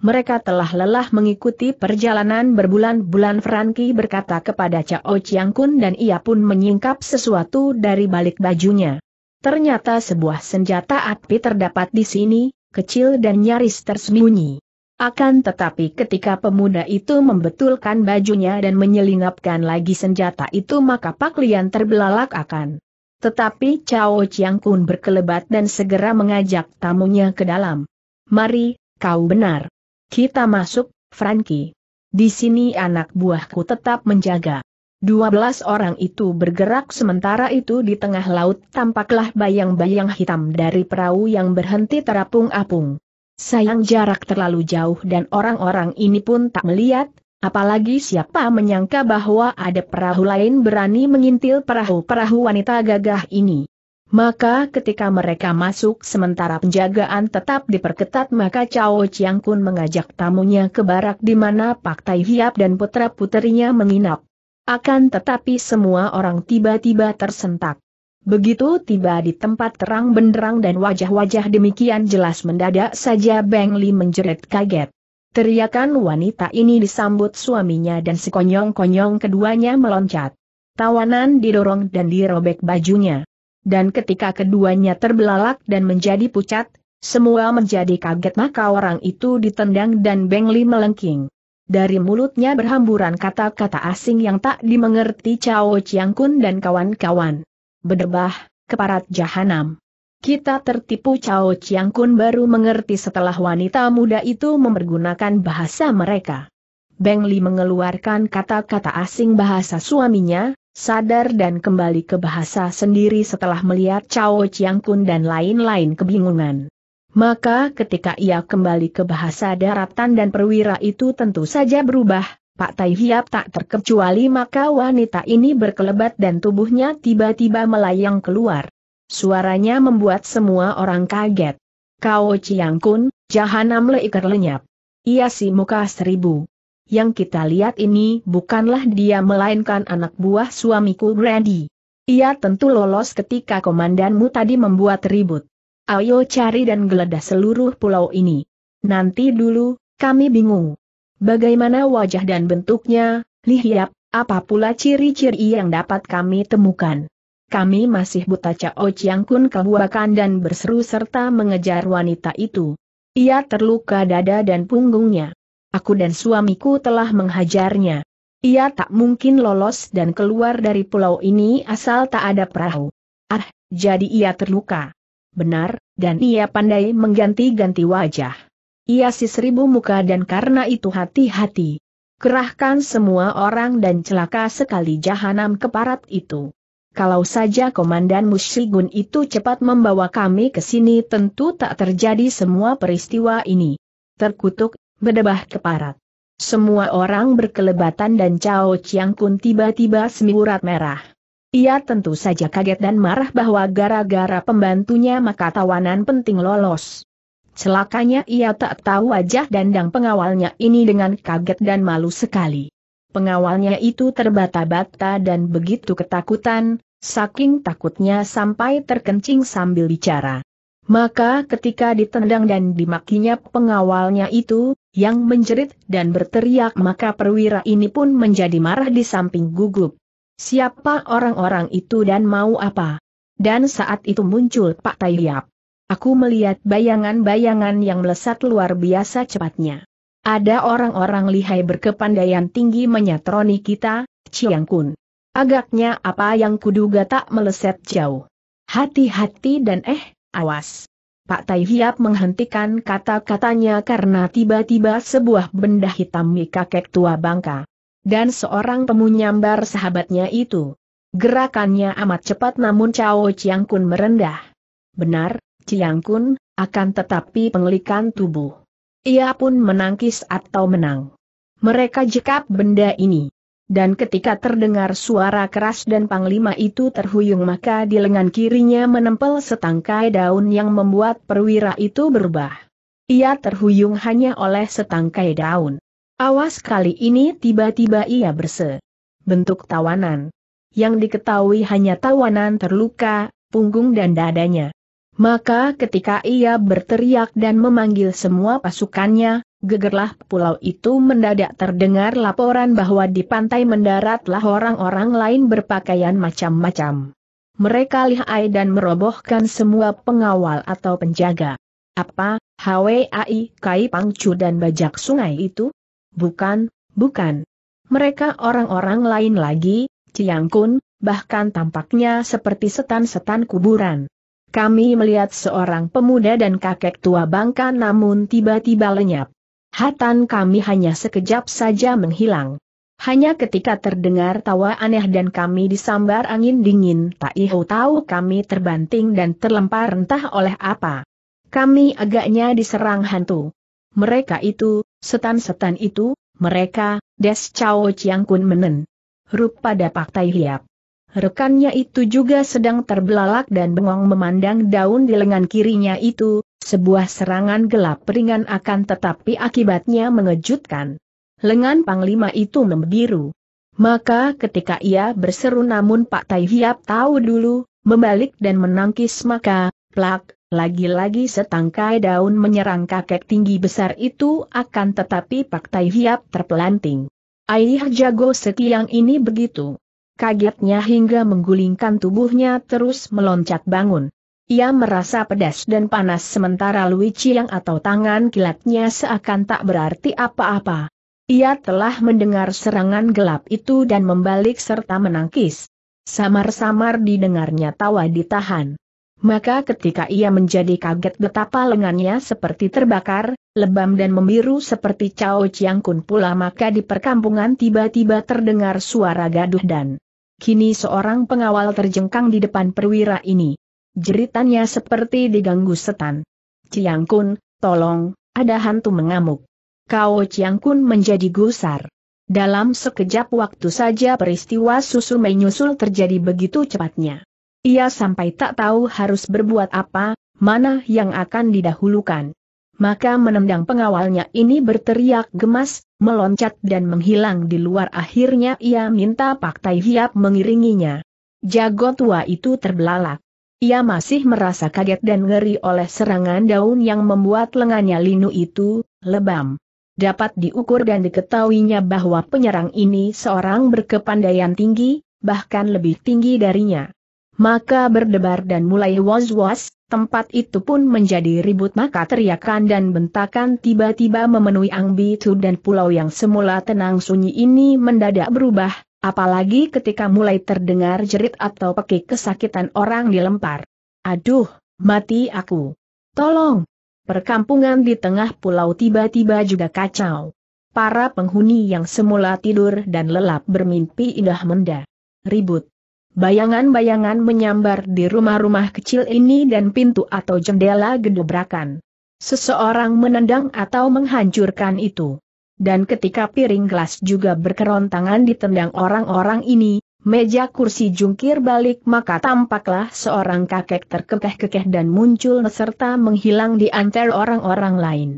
Mereka telah lelah mengikuti perjalanan berbulan-bulan Frankie berkata kepada Cao Chiang Kun dan ia pun menyingkap sesuatu dari balik bajunya. Ternyata sebuah senjata api terdapat di sini, kecil dan nyaris tersembunyi. Akan tetapi ketika pemuda itu membetulkan bajunya dan menyelingapkan lagi senjata itu maka Lian terbelalak akan. Tetapi Cao Chiang Kun berkelebat dan segera mengajak tamunya ke dalam. Mari, kau benar. Kita masuk, Frankie. Di sini anak buahku tetap menjaga. Dua belas orang itu bergerak sementara itu di tengah laut tampaklah bayang-bayang hitam dari perahu yang berhenti terapung-apung. Sayang jarak terlalu jauh dan orang-orang ini pun tak melihat, apalagi siapa menyangka bahwa ada perahu lain berani mengintil perahu-perahu wanita gagah ini. Maka ketika mereka masuk sementara penjagaan tetap diperketat maka Cao Chiang Kun mengajak tamunya ke barak di mana Pak Tai Hiap dan putra-puterinya menginap. Akan tetapi semua orang tiba-tiba tersentak. Begitu tiba di tempat terang benderang dan wajah-wajah demikian jelas mendadak saja Beng Li menjerit kaget. Teriakan wanita ini disambut suaminya dan sekonyong-konyong keduanya meloncat. Tawanan didorong dan dirobek bajunya. Dan ketika keduanya terbelalak dan menjadi pucat, semua menjadi kaget maka orang itu ditendang dan Beng Li melengking. Dari mulutnya berhamburan kata-kata asing yang tak dimengerti Cao Chiang Kun dan kawan-kawan berdebah, keparat jahanam. Kita tertipu Cao Chiang Kun baru mengerti setelah wanita muda itu mempergunakan bahasa mereka. Beng Li mengeluarkan kata-kata asing bahasa suaminya, sadar dan kembali ke bahasa sendiri setelah melihat Cao Chiang Kun dan lain-lain kebingungan. Maka ketika ia kembali ke bahasa daratan dan perwira itu tentu saja berubah, Pak Tai Hiap tak terkecuali maka wanita ini berkelebat dan tubuhnya tiba-tiba melayang keluar. Suaranya membuat semua orang kaget. Kau Chiang Kun, jahanam leiker lenyap. Ia si muka seribu. Yang kita lihat ini bukanlah dia melainkan anak buah suamiku Randy. Ia tentu lolos ketika komandanmu tadi membuat ribut. Ayo cari dan geledah seluruh pulau ini. Nanti dulu, kami bingung. Bagaimana wajah dan bentuknya, lihiap, apa pula ciri-ciri yang dapat kami temukan? Kami masih buta Cao Chiang Kun kebuakan dan berseru serta mengejar wanita itu. Ia terluka dada dan punggungnya. Aku dan suamiku telah menghajarnya. Ia tak mungkin lolos dan keluar dari pulau ini asal tak ada perahu. Ah, jadi ia terluka. Benar, dan ia pandai mengganti-ganti wajah. Ia si seribu muka dan karena itu hati-hati. Kerahkan semua orang dan celaka sekali jahanam keparat itu. Kalau saja Komandan musyigun itu cepat membawa kami ke sini tentu tak terjadi semua peristiwa ini. Terkutuk, bedebah keparat. Semua orang berkelebatan dan Cao Chiang Kun tiba-tiba semburat merah. Ia tentu saja kaget dan marah bahwa gara-gara pembantunya maka tawanan penting lolos. Celakanya ia tak tahu wajah dandang pengawalnya ini dengan kaget dan malu sekali. Pengawalnya itu terbata-bata dan begitu ketakutan, saking takutnya sampai terkencing sambil bicara. Maka ketika ditendang dan dimakinya pengawalnya itu, yang menjerit dan berteriak maka perwira ini pun menjadi marah di samping gugup. Siapa orang-orang itu dan mau apa? Dan saat itu muncul Pak Tayyap aku melihat bayangan-bayangan yang melesat luar biasa cepatnya. Ada orang-orang lihai berkepandaian tinggi menyatroni kita, Chiang Kun. Agaknya apa yang kuduga tak meleset jauh. Hati-hati dan eh, awas. Pak Tai Hiap menghentikan kata-katanya karena tiba-tiba sebuah benda hitam kakek tua bangka. Dan seorang pemunyambar sahabatnya itu. Gerakannya amat cepat namun Cao Chiang Kun merendah. Benar, Ciang Kun, akan tetapi pengelikan tubuh. Ia pun menangkis atau menang. Mereka jekap benda ini. Dan ketika terdengar suara keras dan panglima itu terhuyung maka di lengan kirinya menempel setangkai daun yang membuat perwira itu berubah. Ia terhuyung hanya oleh setangkai daun. Awas kali ini tiba-tiba ia berse. Bentuk tawanan. Yang diketahui hanya tawanan terluka, punggung dan dadanya. Maka ketika ia berteriak dan memanggil semua pasukannya, gegerlah pulau itu mendadak terdengar laporan bahwa di pantai mendaratlah orang-orang lain berpakaian macam-macam. Mereka lihai dan merobohkan semua pengawal atau penjaga. Apa, HWAI Kai Pangcu dan bajak sungai itu? Bukan, bukan. Mereka orang-orang lain lagi, Ciangkun, bahkan tampaknya seperti setan-setan kuburan. Kami melihat seorang pemuda dan kakek tua bangka namun tiba-tiba lenyap. Hatan kami hanya sekejap saja menghilang. Hanya ketika terdengar tawa aneh dan kami disambar angin dingin tak ihu tahu kami terbanting dan terlempar entah oleh apa. Kami agaknya diserang hantu. Mereka itu, setan-setan itu, mereka, Des Chao Chiang Kun Menen. Rupa dapak tai hiap. Rekannya itu juga sedang terbelalak dan bengong memandang daun di lengan kirinya itu, sebuah serangan gelap ringan akan tetapi akibatnya mengejutkan. Lengan Panglima itu membiru. Maka ketika ia berseru namun Pak Tai Hiap tahu dulu, membalik dan menangkis maka, plak, lagi-lagi setangkai daun menyerang kakek tinggi besar itu akan tetapi Pak Tai Hiap terpelanting. Ayah jago setiang ini begitu kagetnya hingga menggulingkan tubuhnya terus meloncat bangun. Ia merasa pedas dan panas sementara Lui yang atau tangan kilatnya seakan tak berarti apa-apa. Ia telah mendengar serangan gelap itu dan membalik serta menangkis. Samar-samar didengarnya tawa ditahan. Maka ketika ia menjadi kaget betapa lengannya seperti terbakar, lebam dan membiru seperti Cao Chiang Kun pula maka di perkampungan tiba-tiba terdengar suara gaduh dan kini seorang pengawal terjengkang di depan perwira ini. Jeritannya seperti diganggu setan. Chiang Kun, tolong, ada hantu mengamuk. Kao Chiang Kun menjadi gusar. Dalam sekejap waktu saja peristiwa susu menyusul terjadi begitu cepatnya. Ia sampai tak tahu harus berbuat apa, mana yang akan didahulukan. Maka menendang pengawalnya ini berteriak gemas, meloncat dan menghilang di luar akhirnya ia minta Pak Tai Hiap mengiringinya. Jago tua itu terbelalak. Ia masih merasa kaget dan ngeri oleh serangan daun yang membuat lengannya linu itu, lebam. Dapat diukur dan diketahuinya bahwa penyerang ini seorang berkepandaian tinggi, bahkan lebih tinggi darinya maka berdebar dan mulai was-was, tempat itu pun menjadi ribut maka teriakan dan bentakan tiba-tiba memenuhi Angbitu dan pulau yang semula tenang sunyi ini mendadak berubah, apalagi ketika mulai terdengar jerit atau pekik kesakitan orang dilempar. Aduh, mati aku. Tolong! Perkampungan di tengah pulau tiba-tiba juga kacau. Para penghuni yang semula tidur dan lelap bermimpi indah menda. Ribut Bayangan-bayangan menyambar di rumah-rumah kecil ini dan pintu atau jendela gedobrakan. Seseorang menendang atau menghancurkan itu. Dan ketika piring gelas juga berkerontangan ditendang orang-orang ini, meja kursi jungkir balik maka tampaklah seorang kakek terkekeh-kekeh dan muncul serta menghilang di antara orang-orang lain.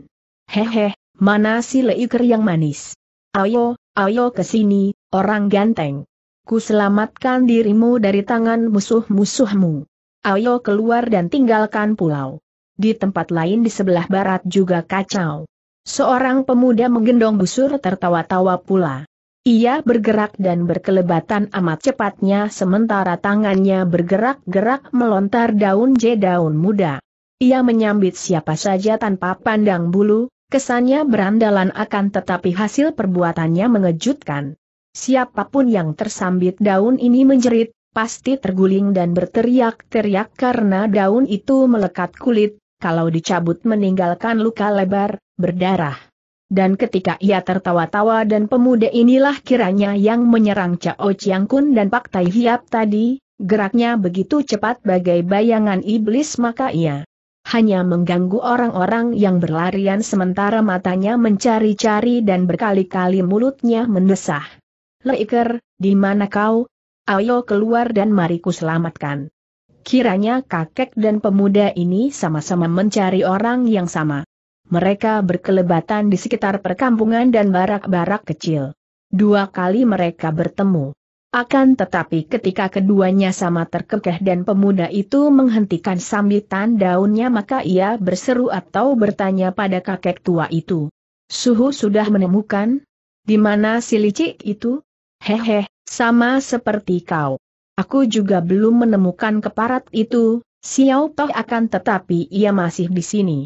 Hehe, mana si leiker yang manis? Ayo, ayo ke sini, orang ganteng ku selamatkan dirimu dari tangan musuh-musuhmu. Ayo keluar dan tinggalkan pulau. Di tempat lain di sebelah barat juga kacau. Seorang pemuda menggendong busur tertawa-tawa pula. Ia bergerak dan berkelebatan amat cepatnya sementara tangannya bergerak-gerak melontar daun je daun muda. Ia menyambit siapa saja tanpa pandang bulu, kesannya berandalan akan tetapi hasil perbuatannya mengejutkan. Siapapun yang tersambit daun ini menjerit, pasti terguling dan berteriak-teriak karena daun itu melekat kulit, kalau dicabut meninggalkan luka lebar, berdarah. Dan ketika ia tertawa-tawa dan pemuda inilah kiranya yang menyerang Cao Chiang Kun dan Pak Tai Hiap tadi, geraknya begitu cepat bagai bayangan iblis maka ia hanya mengganggu orang-orang yang berlarian sementara matanya mencari-cari dan berkali-kali mulutnya mendesah. Leiker, di mana kau? Ayo keluar dan mariku selamatkan. Kiranya kakek dan pemuda ini sama-sama mencari orang yang sama. Mereka berkelebatan di sekitar perkampungan dan barak-barak kecil. Dua kali mereka bertemu. Akan tetapi ketika keduanya sama terkekeh dan pemuda itu menghentikan sambitan daunnya maka ia berseru atau bertanya pada kakek tua itu. Suhu sudah menemukan? Di mana si licik itu? Hehe, sama seperti kau. Aku juga belum menemukan keparat itu, Xiao Toh akan tetapi ia masih di sini.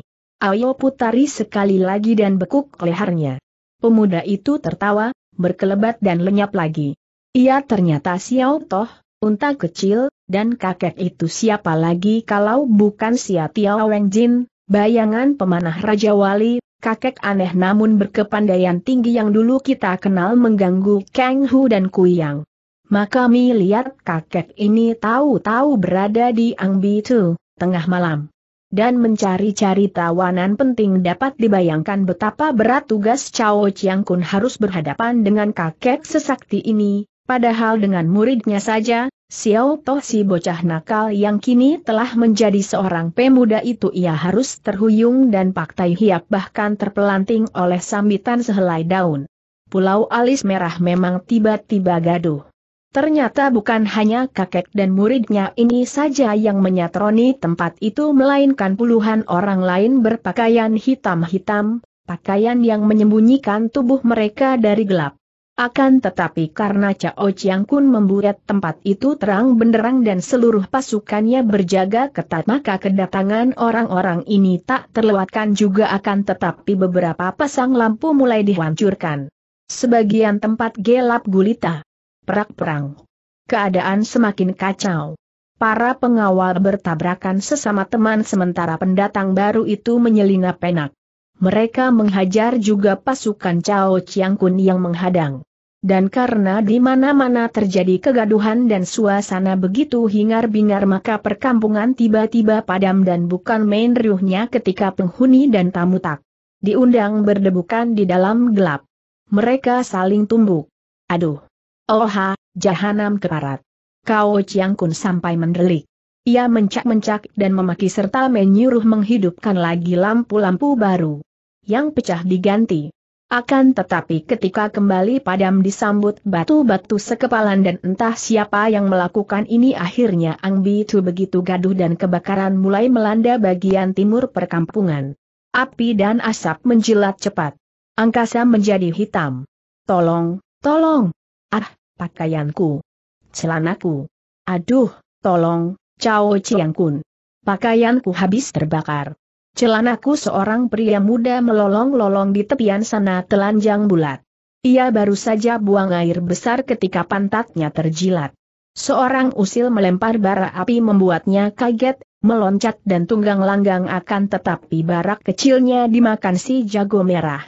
Ayo putari sekali lagi dan bekuk lehernya. Pemuda itu tertawa, berkelebat dan lenyap lagi. Ia ternyata Xiao Toh, unta kecil, dan kakek itu siapa lagi kalau bukan Sia Tiao Wang Jin, bayangan pemanah Raja Wali, kakek aneh namun berkepandaian tinggi yang dulu kita kenal mengganggu Kang Hu dan Kuyang. Maka Mi lihat kakek ini tahu-tahu berada di Ang Tu, tengah malam. Dan mencari-cari tawanan penting dapat dibayangkan betapa berat tugas Chao Chiang Kun harus berhadapan dengan kakek sesakti ini, padahal dengan muridnya saja, Xiao Toh si bocah nakal yang kini telah menjadi seorang pemuda itu ia harus terhuyung dan paktai hiap bahkan terpelanting oleh sambitan sehelai daun. Pulau Alis Merah memang tiba-tiba gaduh. Ternyata bukan hanya kakek dan muridnya ini saja yang menyatroni tempat itu melainkan puluhan orang lain berpakaian hitam-hitam, pakaian yang menyembunyikan tubuh mereka dari gelap. Akan tetapi karena Cao Chiang Kun membuat tempat itu terang benderang dan seluruh pasukannya berjaga ketat maka kedatangan orang-orang ini tak terlewatkan juga akan tetapi beberapa pasang lampu mulai dihancurkan. Sebagian tempat gelap gulita. Perak-perang. Keadaan semakin kacau. Para pengawal bertabrakan sesama teman sementara pendatang baru itu menyelinap penak. Mereka menghajar juga pasukan Cao Chiang Kun yang menghadang. Dan karena di mana-mana terjadi kegaduhan dan suasana begitu hingar-bingar maka perkampungan tiba-tiba padam dan bukan main riuhnya ketika penghuni dan tamu tak diundang berdebukan di dalam gelap. Mereka saling tumbuk. Aduh! Oha, jahanam keparat. Kau Chiang Kun sampai mendelik. Ia mencak-mencak dan memaki serta menyuruh menghidupkan lagi lampu-lampu baru. Yang pecah diganti. Akan tetapi ketika kembali padam disambut batu-batu sekepalan dan entah siapa yang melakukan ini akhirnya Ang Bitu begitu gaduh dan kebakaran mulai melanda bagian timur perkampungan. Api dan asap menjilat cepat. Angkasa menjadi hitam. Tolong, tolong. Ah, pakaianku. Celanaku. Aduh, tolong, Cao Chiang Kun. Pakaianku habis terbakar celanaku seorang pria muda melolong-lolong di tepian sana telanjang bulat. Ia baru saja buang air besar ketika pantatnya terjilat. Seorang usil melempar bara api membuatnya kaget, meloncat dan tunggang langgang akan tetapi barak kecilnya dimakan si jago merah.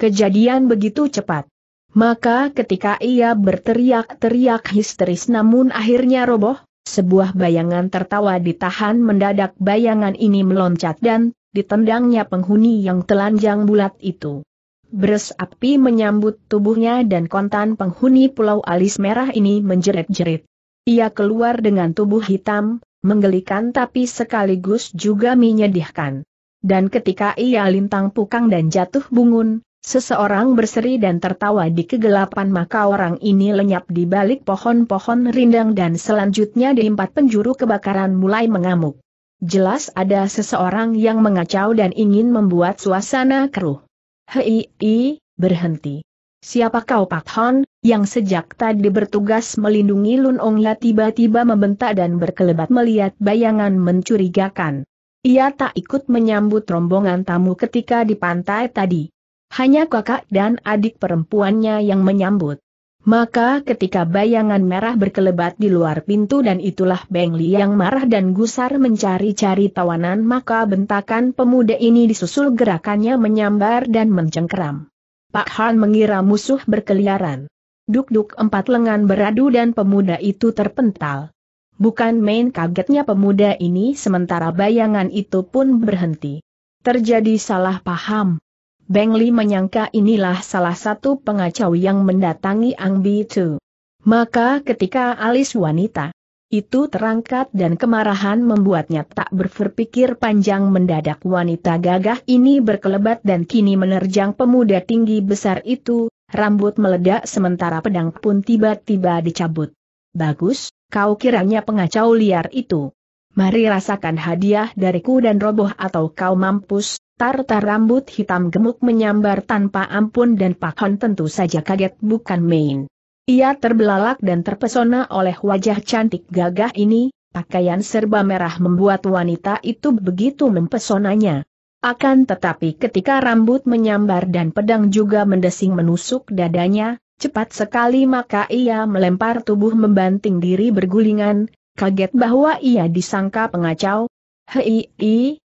Kejadian begitu cepat. Maka ketika ia berteriak-teriak histeris namun akhirnya roboh, sebuah bayangan tertawa ditahan mendadak bayangan ini meloncat dan ditendangnya penghuni yang telanjang bulat itu. Beres api menyambut tubuhnya dan kontan penghuni pulau alis merah ini menjerit-jerit. Ia keluar dengan tubuh hitam, menggelikan tapi sekaligus juga menyedihkan. Dan ketika ia lintang pukang dan jatuh bungun, seseorang berseri dan tertawa di kegelapan maka orang ini lenyap di balik pohon-pohon rindang dan selanjutnya di empat penjuru kebakaran mulai mengamuk. Jelas ada seseorang yang mengacau dan ingin membuat suasana keruh. Hei, i, berhenti. Siapa kau Pak Hon, yang sejak tadi bertugas melindungi Lun Ya tiba-tiba membentak dan berkelebat melihat bayangan mencurigakan. Ia tak ikut menyambut rombongan tamu ketika di pantai tadi. Hanya kakak dan adik perempuannya yang menyambut. Maka ketika bayangan merah berkelebat di luar pintu dan itulah Beng Li yang marah dan gusar mencari-cari tawanan maka bentakan pemuda ini disusul gerakannya menyambar dan mencengkeram. Pak Han mengira musuh berkeliaran. Duk-duk empat lengan beradu dan pemuda itu terpental. Bukan main kagetnya pemuda ini sementara bayangan itu pun berhenti. Terjadi salah paham, Beng Li menyangka inilah salah satu pengacau yang mendatangi Ang Bi Tu. Maka ketika alis wanita itu terangkat dan kemarahan membuatnya tak berpikir panjang mendadak wanita gagah ini berkelebat dan kini menerjang pemuda tinggi besar itu, rambut meledak sementara pedang pun tiba-tiba dicabut. Bagus, kau kiranya pengacau liar itu. Mari rasakan hadiah dariku dan roboh atau kau mampus, Tartar rambut hitam gemuk menyambar tanpa ampun dan Pak Hon tentu saja kaget bukan main. Ia terbelalak dan terpesona oleh wajah cantik gagah ini, pakaian serba merah membuat wanita itu begitu mempesonanya. Akan tetapi ketika rambut menyambar dan pedang juga mendesing menusuk dadanya, cepat sekali maka ia melempar tubuh membanting diri bergulingan, kaget bahwa ia disangka pengacau. Hei,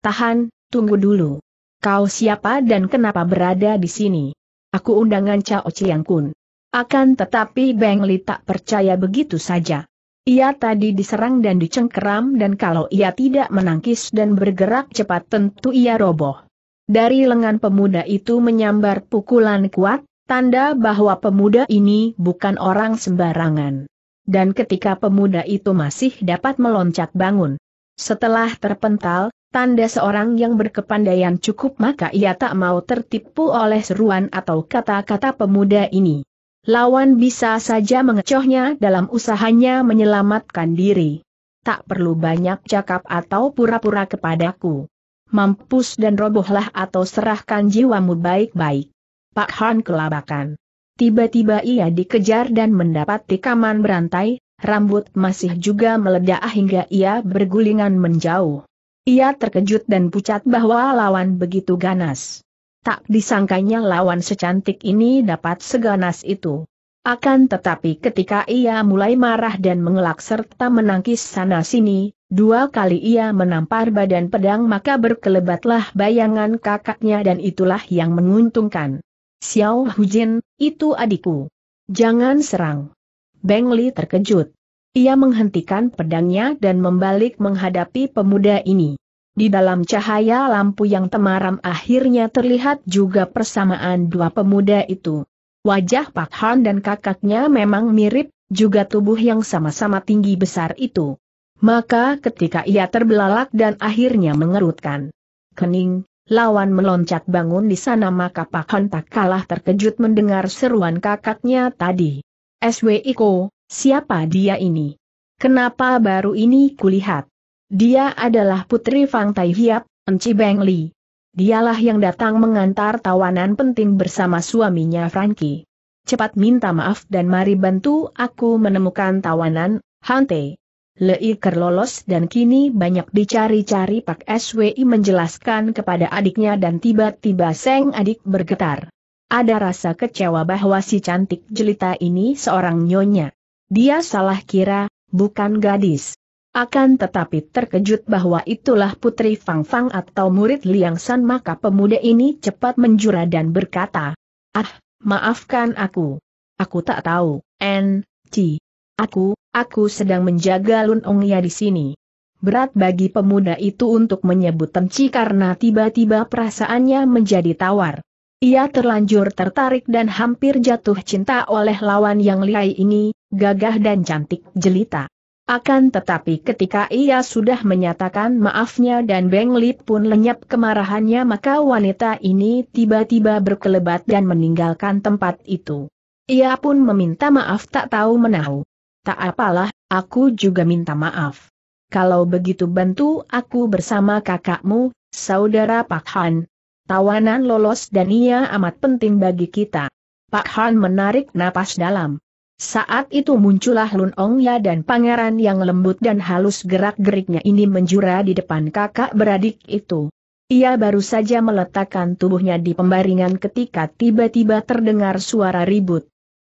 tahan, tunggu dulu. Kau siapa dan kenapa berada di sini? Aku undangan Cao Chiang Kun. Akan tetapi Beng Li tak percaya begitu saja. Ia tadi diserang dan dicengkeram dan kalau ia tidak menangkis dan bergerak cepat tentu ia roboh. Dari lengan pemuda itu menyambar pukulan kuat, tanda bahwa pemuda ini bukan orang sembarangan. Dan ketika pemuda itu masih dapat meloncat bangun. Setelah terpental, Tanda seorang yang berkepandaian cukup maka ia tak mau tertipu oleh seruan atau kata-kata pemuda ini. Lawan bisa saja mengecohnya dalam usahanya menyelamatkan diri. Tak perlu banyak cakap atau pura-pura kepadaku. Mampus dan robohlah atau serahkan jiwamu baik-baik. Pak Han kelabakan. Tiba-tiba ia dikejar dan mendapat tikaman berantai, rambut masih juga meledak hingga ia bergulingan menjauh. Ia terkejut dan pucat bahwa lawan begitu ganas. Tak disangkanya lawan secantik ini dapat seganas itu. Akan tetapi ketika ia mulai marah dan mengelak serta menangkis sana-sini, dua kali ia menampar badan pedang maka berkelebatlah bayangan kakaknya dan itulah yang menguntungkan. Xiao Hujin, itu adikku. Jangan serang. Beng Li terkejut. Ia menghentikan pedangnya dan membalik menghadapi pemuda ini. Di dalam cahaya lampu yang temaram akhirnya terlihat juga persamaan dua pemuda itu. Wajah Pak Han dan kakaknya memang mirip, juga tubuh yang sama-sama tinggi besar itu. Maka ketika ia terbelalak dan akhirnya mengerutkan kening, lawan meloncat bangun di sana maka Pak Han tak kalah terkejut mendengar seruan kakaknya tadi. SWIKO, Siapa dia ini? Kenapa baru ini kulihat? Dia adalah putri Fang Tai Hiap, Enci Beng Li. Dialah yang datang mengantar tawanan penting bersama suaminya Frankie. Cepat minta maaf dan mari bantu aku menemukan tawanan, Hante. Leiker lolos dan kini banyak dicari-cari Pak SWI menjelaskan kepada adiknya dan tiba-tiba Seng adik bergetar. Ada rasa kecewa bahwa si cantik jelita ini seorang nyonya. Dia salah kira, bukan gadis. Akan tetapi terkejut bahwa itulah putri Fang Fang atau murid Liang San maka pemuda ini cepat menjura dan berkata, Ah, maafkan aku. Aku tak tahu, N, Ci. Aku, aku sedang menjaga Lun Ong Ya di sini. Berat bagi pemuda itu untuk menyebut Temci karena tiba-tiba perasaannya menjadi tawar. Ia terlanjur tertarik dan hampir jatuh cinta oleh lawan yang lihai ini, gagah dan cantik jelita. Akan tetapi ketika ia sudah menyatakan maafnya dan Beng Lip pun lenyap kemarahannya maka wanita ini tiba-tiba berkelebat dan meninggalkan tempat itu. Ia pun meminta maaf tak tahu menahu. Tak apalah, aku juga minta maaf. Kalau begitu bantu aku bersama kakakmu, saudara Pak Han, Tawanan lolos dan ia amat penting bagi kita. Pak Han menarik napas dalam. Saat itu muncullah Lun Ong Ya dan pangeran yang lembut dan halus gerak-geriknya ini menjura di depan kakak beradik itu. Ia baru saja meletakkan tubuhnya di pembaringan ketika tiba-tiba terdengar suara ribut.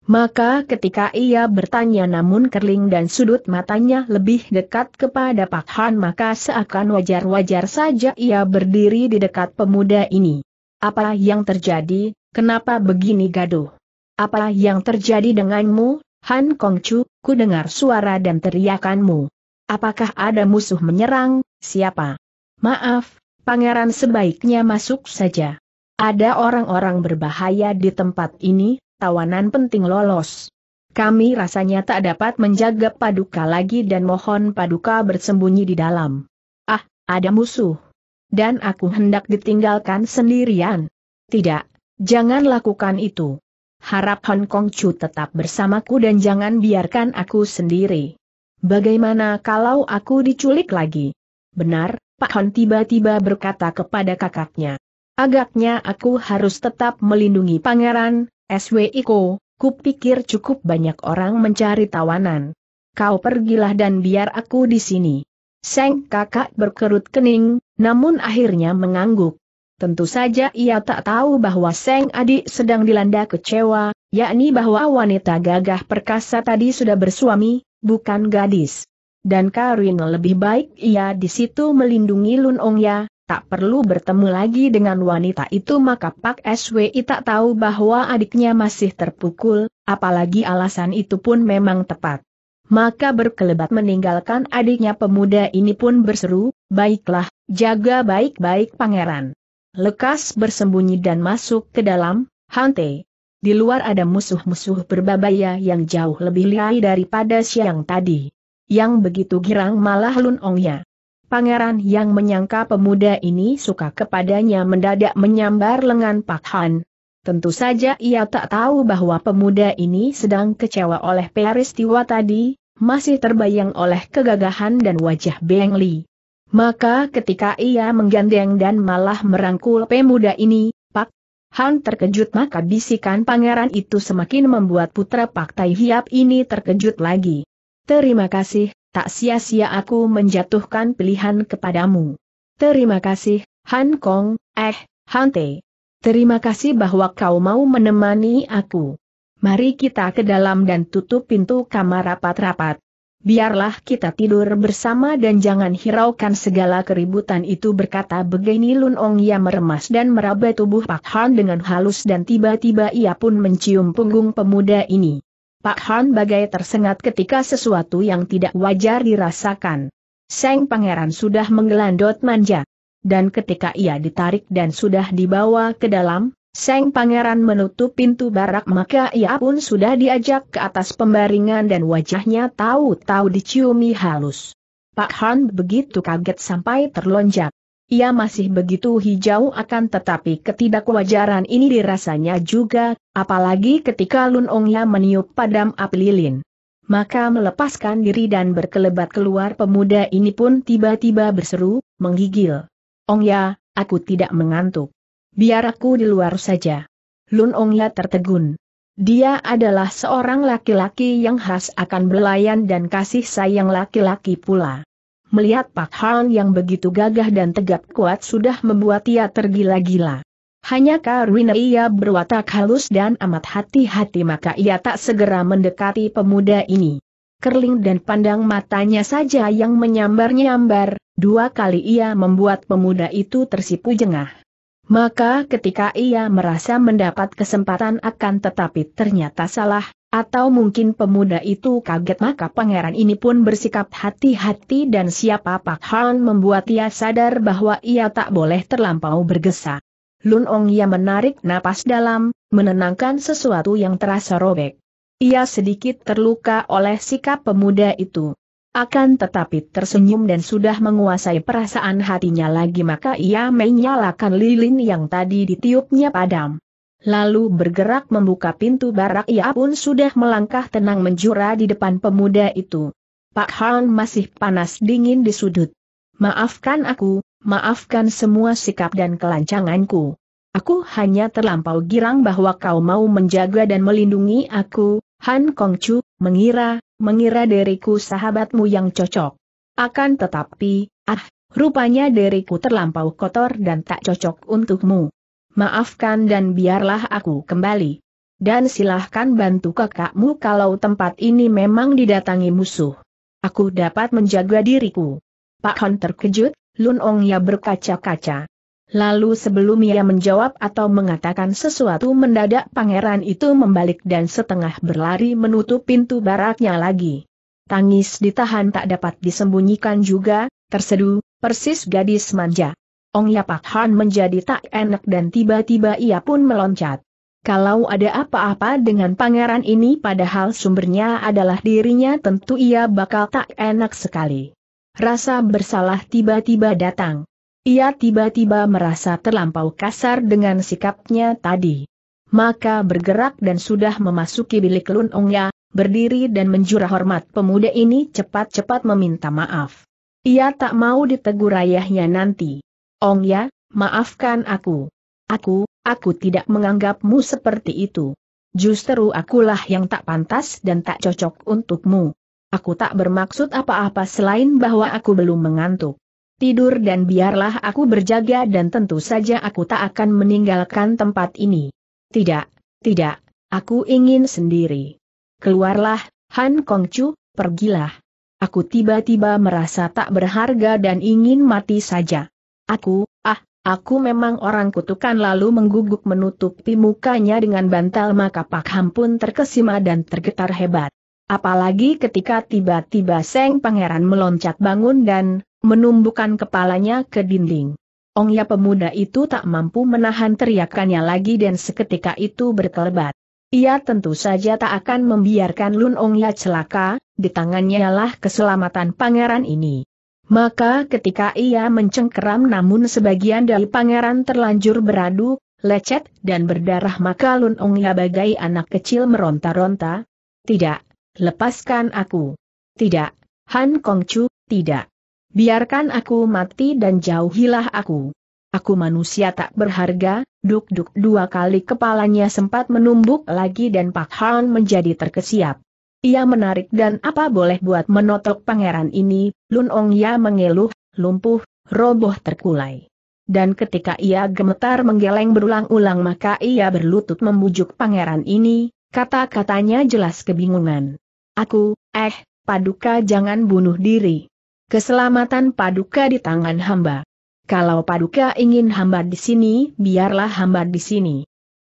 Maka ketika ia bertanya namun kerling dan sudut matanya lebih dekat kepada Pak Han maka seakan wajar-wajar saja ia berdiri di dekat pemuda ini. Apa yang terjadi, kenapa begini gaduh? Apa yang terjadi denganmu, Han Chu, ku dengar suara dan teriakanmu. Apakah ada musuh menyerang, siapa? Maaf, pangeran sebaiknya masuk saja. Ada orang-orang berbahaya di tempat ini, tawanan penting lolos. Kami rasanya tak dapat menjaga paduka lagi dan mohon paduka bersembunyi di dalam. Ah, ada musuh. Dan aku hendak ditinggalkan sendirian. Tidak, jangan lakukan itu. Harap Hong Kong Chu tetap bersamaku dan jangan biarkan aku sendiri. Bagaimana kalau aku diculik lagi? Benar, Pak Hon tiba-tiba berkata kepada kakaknya. Agaknya aku harus tetap melindungi pangeran, ku kupikir cukup banyak orang mencari tawanan. Kau pergilah dan biar aku di sini. Seng kakak berkerut kening, namun akhirnya mengangguk. Tentu saja ia tak tahu bahwa Seng adik sedang dilanda kecewa, yakni bahwa wanita gagah perkasa tadi sudah bersuami, bukan gadis. Dan Karin lebih baik ia di situ melindungi Lun Ong Ya, tak perlu bertemu lagi dengan wanita itu maka Pak SWI tak tahu bahwa adiknya masih terpukul, apalagi alasan itu pun memang tepat. Maka berkelebat meninggalkan adiknya pemuda ini pun berseru, baiklah, jaga baik-baik pangeran. Lekas bersembunyi dan masuk ke dalam, Hante. Di luar ada musuh-musuh berbabaya yang jauh lebih liai daripada siang tadi. Yang begitu girang malah lunongnya. Pangeran yang menyangka pemuda ini suka kepadanya mendadak menyambar lengan Pak Han. Tentu saja ia tak tahu bahwa pemuda ini sedang kecewa oleh peristiwa tadi, masih terbayang oleh kegagahan dan wajah Beng Li. Maka ketika ia menggandeng dan malah merangkul pemuda ini, Pak Han terkejut maka bisikan pangeran itu semakin membuat putra Pak Tai Hiap ini terkejut lagi. Terima kasih, tak sia-sia aku menjatuhkan pilihan kepadamu. Terima kasih, Han Kong, eh, Han Te. Terima kasih bahwa kau mau menemani aku. Mari kita ke dalam dan tutup pintu kamar rapat-rapat. Biarlah kita tidur bersama dan jangan hiraukan segala keributan itu berkata begini Lun Ong ia meremas dan meraba tubuh Pak Han dengan halus dan tiba-tiba ia pun mencium punggung pemuda ini. Pak Han bagai tersengat ketika sesuatu yang tidak wajar dirasakan. Seng pangeran sudah menggelandot manja. Dan ketika ia ditarik dan sudah dibawa ke dalam, Seng pangeran menutup pintu barak maka ia pun sudah diajak ke atas pembaringan dan wajahnya tahu-tahu diciumi halus. Pak Han begitu kaget sampai terlonjak. Ia masih begitu hijau akan tetapi ketidakwajaran ini dirasanya juga, apalagi ketika Lun Ongya meniup padam api lilin. Maka melepaskan diri dan berkelebat keluar pemuda ini pun tiba-tiba berseru, menggigil. Ong Ya, aku tidak mengantuk. Biar aku di luar saja. Lun Ong Ya tertegun. Dia adalah seorang laki-laki yang khas akan belayan dan kasih sayang laki-laki pula. Melihat Pak Han yang begitu gagah dan tegap kuat sudah membuat ia tergila-gila. Hanya karena ia berwatak halus dan amat hati-hati maka ia tak segera mendekati pemuda ini. Kerling dan pandang matanya saja yang menyambar-nyambar, dua kali ia membuat pemuda itu tersipu jengah. Maka ketika ia merasa mendapat kesempatan akan tetapi ternyata salah, atau mungkin pemuda itu kaget maka pangeran ini pun bersikap hati-hati dan siapa Pak Han membuat ia sadar bahwa ia tak boleh terlampau bergesa. Lun Ong ia menarik napas dalam, menenangkan sesuatu yang terasa robek. Ia sedikit terluka oleh sikap pemuda itu. Akan tetapi tersenyum dan sudah menguasai perasaan hatinya lagi maka ia menyalakan lilin yang tadi ditiupnya padam lalu bergerak membuka pintu barak ia pun sudah melangkah tenang menjura di depan pemuda itu. Pak Han masih panas dingin di sudut. Maafkan aku, maafkan semua sikap dan kelancanganku. Aku hanya terlampau girang bahwa kau mau menjaga dan melindungi aku, Han Kong Chu, mengira, mengira diriku sahabatmu yang cocok. Akan tetapi, ah, rupanya diriku terlampau kotor dan tak cocok untukmu maafkan dan biarlah aku kembali. Dan silahkan bantu kakakmu kalau tempat ini memang didatangi musuh. Aku dapat menjaga diriku. Pak Hon terkejut, Lun Ong ya berkaca-kaca. Lalu sebelum ia menjawab atau mengatakan sesuatu mendadak pangeran itu membalik dan setengah berlari menutup pintu baraknya lagi. Tangis ditahan tak dapat disembunyikan juga, terseduh, persis gadis manja. Ong Yapak Han menjadi tak enak dan tiba-tiba ia pun meloncat. Kalau ada apa-apa dengan pangeran ini padahal sumbernya adalah dirinya tentu ia bakal tak enak sekali. Rasa bersalah tiba-tiba datang. Ia tiba-tiba merasa terlampau kasar dengan sikapnya tadi. Maka bergerak dan sudah memasuki bilik Lun Ong Ya, berdiri dan menjurah hormat pemuda ini cepat-cepat meminta maaf. Ia tak mau ditegur ayahnya nanti. Ong ya, maafkan aku. Aku, aku tidak menganggapmu seperti itu. Justru akulah yang tak pantas dan tak cocok untukmu. Aku tak bermaksud apa-apa selain bahwa aku belum mengantuk. Tidur dan biarlah aku berjaga dan tentu saja aku tak akan meninggalkan tempat ini. Tidak, tidak, aku ingin sendiri. Keluarlah, Han Chu, pergilah. Aku tiba-tiba merasa tak berharga dan ingin mati saja. Aku, ah, aku memang orang kutukan lalu mengguguk menutupi mukanya dengan bantal maka Pak ham pun terkesima dan tergetar hebat. Apalagi ketika tiba-tiba Seng Pangeran meloncat bangun dan menumbukan kepalanya ke dinding. Ong ya pemuda itu tak mampu menahan teriakannya lagi dan seketika itu berkelebat. Ia tentu saja tak akan membiarkan Lun Ong ya celaka, di tangannya lah keselamatan pangeran ini. Maka ketika ia mencengkeram namun sebagian dari pangeran terlanjur beradu, lecet dan berdarah maka Lun bagai anak kecil meronta-ronta. Tidak, lepaskan aku. Tidak, Han Kongcu, tidak. Biarkan aku mati dan jauhilah aku. Aku manusia tak berharga, duk-duk dua kali kepalanya sempat menumbuk lagi dan Pak Han menjadi terkesiap. Ia menarik dan apa boleh buat menotok pangeran ini, Lun Ong Ya mengeluh, lumpuh, roboh terkulai. Dan ketika ia gemetar menggeleng berulang-ulang maka ia berlutut membujuk pangeran ini, kata-katanya jelas kebingungan. Aku, eh, Paduka jangan bunuh diri. Keselamatan Paduka di tangan hamba. Kalau Paduka ingin hamba di sini, biarlah hamba di sini.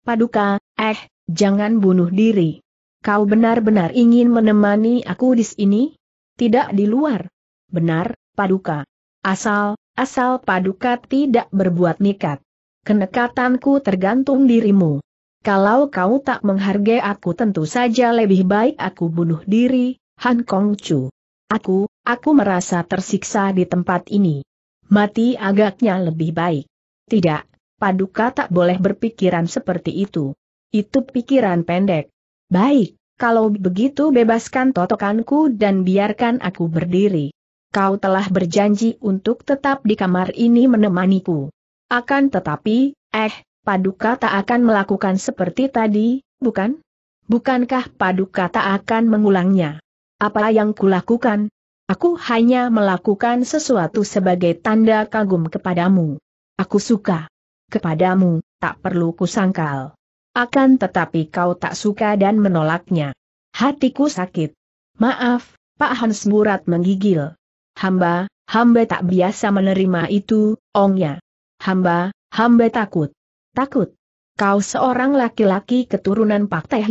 Paduka, eh, jangan bunuh diri. Kau benar-benar ingin menemani aku di sini? Tidak di luar. Benar, Paduka. Asal, asal Paduka tidak berbuat nikat. Kenekatanku tergantung dirimu. Kalau kau tak menghargai aku tentu saja lebih baik aku bunuh diri, Han Kong Chu. Aku, aku merasa tersiksa di tempat ini. Mati agaknya lebih baik. Tidak, Paduka tak boleh berpikiran seperti itu. Itu pikiran pendek. Baik, kalau begitu bebaskan totokanku dan biarkan aku berdiri. Kau telah berjanji untuk tetap di kamar ini menemaniku. Akan tetapi, eh, Paduka tak akan melakukan seperti tadi, bukan? Bukankah Paduka tak akan mengulangnya? Apa yang kulakukan? Aku hanya melakukan sesuatu sebagai tanda kagum kepadamu. Aku suka kepadamu, tak perlu kusangkal. Akan tetapi kau tak suka dan menolaknya. Hatiku sakit. Maaf, Pak Hans Murat menggigil. Hamba, hamba tak biasa menerima itu, ongnya. Hamba, hamba takut. Takut. Kau seorang laki-laki keturunan Pak Teh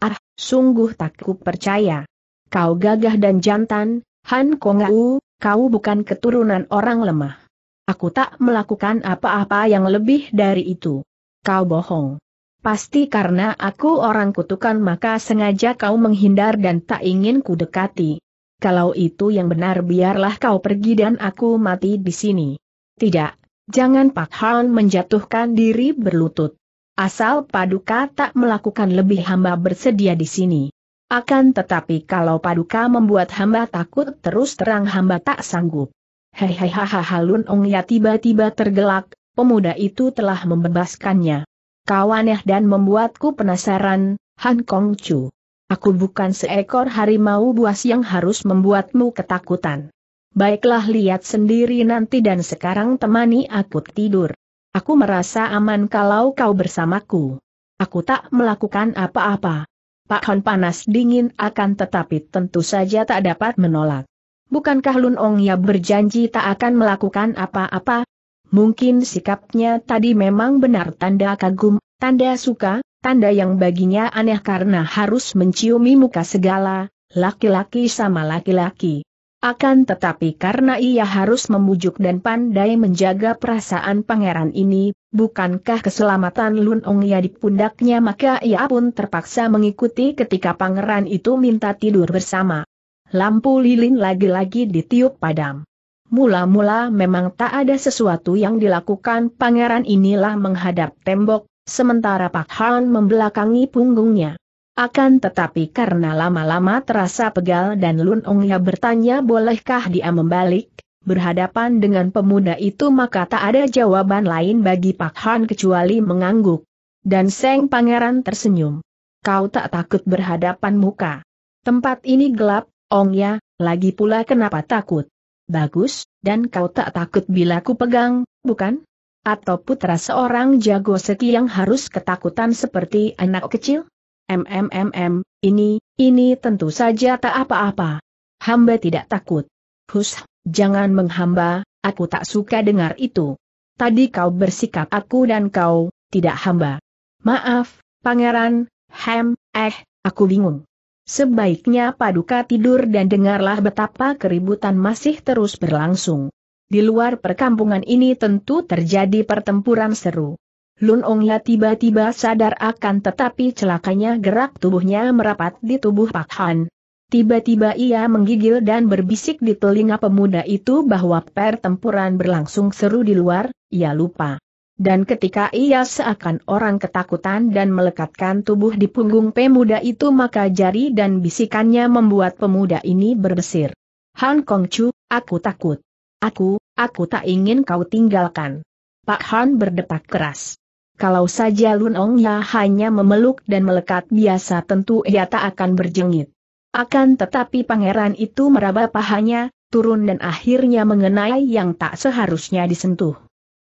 Ah, sungguh tak ku percaya. Kau gagah dan jantan, Han Kongau, kau bukan keturunan orang lemah. Aku tak melakukan apa-apa yang lebih dari itu. Kau bohong. Pasti karena aku orang kutukan maka sengaja kau menghindar dan tak ingin ku dekati. Kalau itu yang benar biarlah kau pergi dan aku mati di sini. Tidak, jangan Pak Han menjatuhkan diri berlutut. Asal Paduka tak melakukan lebih hamba bersedia di sini. Akan tetapi kalau Paduka membuat hamba takut terus terang hamba tak sanggup. Hehehaha Lun Ong ya tiba-tiba tergelak, pemuda itu telah membebaskannya. Kau aneh ya dan membuatku penasaran, Han Kong Chu. Aku bukan seekor harimau buas yang harus membuatmu ketakutan. Baiklah lihat sendiri nanti dan sekarang temani aku tidur. Aku merasa aman kalau kau bersamaku. Aku tak melakukan apa-apa. Pak Han panas dingin akan tetapi tentu saja tak dapat menolak. Bukankah Lun Ong ya berjanji tak akan melakukan apa-apa? Mungkin sikapnya tadi memang benar tanda kagum, tanda suka, tanda yang baginya aneh karena harus menciumi muka segala, laki-laki sama laki-laki. Akan tetapi karena ia harus memujuk dan pandai menjaga perasaan pangeran ini, bukankah keselamatan Lun Ong ya di pundaknya maka ia pun terpaksa mengikuti ketika pangeran itu minta tidur bersama. Lampu lilin lagi-lagi ditiup padam. Mula-mula memang tak ada sesuatu yang dilakukan pangeran inilah menghadap tembok, sementara Pak Han membelakangi punggungnya. Akan tetapi karena lama-lama terasa pegal dan Lun Ongya bertanya bolehkah dia membalik, berhadapan dengan pemuda itu maka tak ada jawaban lain bagi Pak Han kecuali mengangguk. Dan Seng Pangeran tersenyum. Kau tak takut berhadapan muka. Tempat ini gelap, Ongya. lagi pula kenapa takut? Bagus, dan kau tak takut bila ku pegang, bukan? Atau putra seorang jago seki yang harus ketakutan seperti anak kecil? MMMM, ini, ini tentu saja tak apa-apa. Hamba tidak takut. Hus, jangan menghamba, aku tak suka dengar itu. Tadi kau bersikap aku dan kau, tidak hamba. Maaf, pangeran, hem, eh, aku bingung. Sebaiknya paduka tidur dan dengarlah betapa keributan masih terus berlangsung. Di luar perkampungan ini tentu terjadi pertempuran seru. Lun Ongla tiba-tiba sadar akan tetapi celakanya gerak tubuhnya merapat di tubuh Pak Han. Tiba-tiba ia menggigil dan berbisik di telinga pemuda itu bahwa pertempuran berlangsung seru di luar, ia lupa dan ketika ia seakan orang ketakutan dan melekatkan tubuh di punggung pemuda itu maka jari dan bisikannya membuat pemuda ini berdesir. Han Chu, aku takut. Aku, aku tak ingin kau tinggalkan. Pak Han berdetak keras. Kalau saja Lun Ong Ya hanya memeluk dan melekat biasa tentu ia tak akan berjengit. Akan tetapi pangeran itu meraba pahanya, turun dan akhirnya mengenai yang tak seharusnya disentuh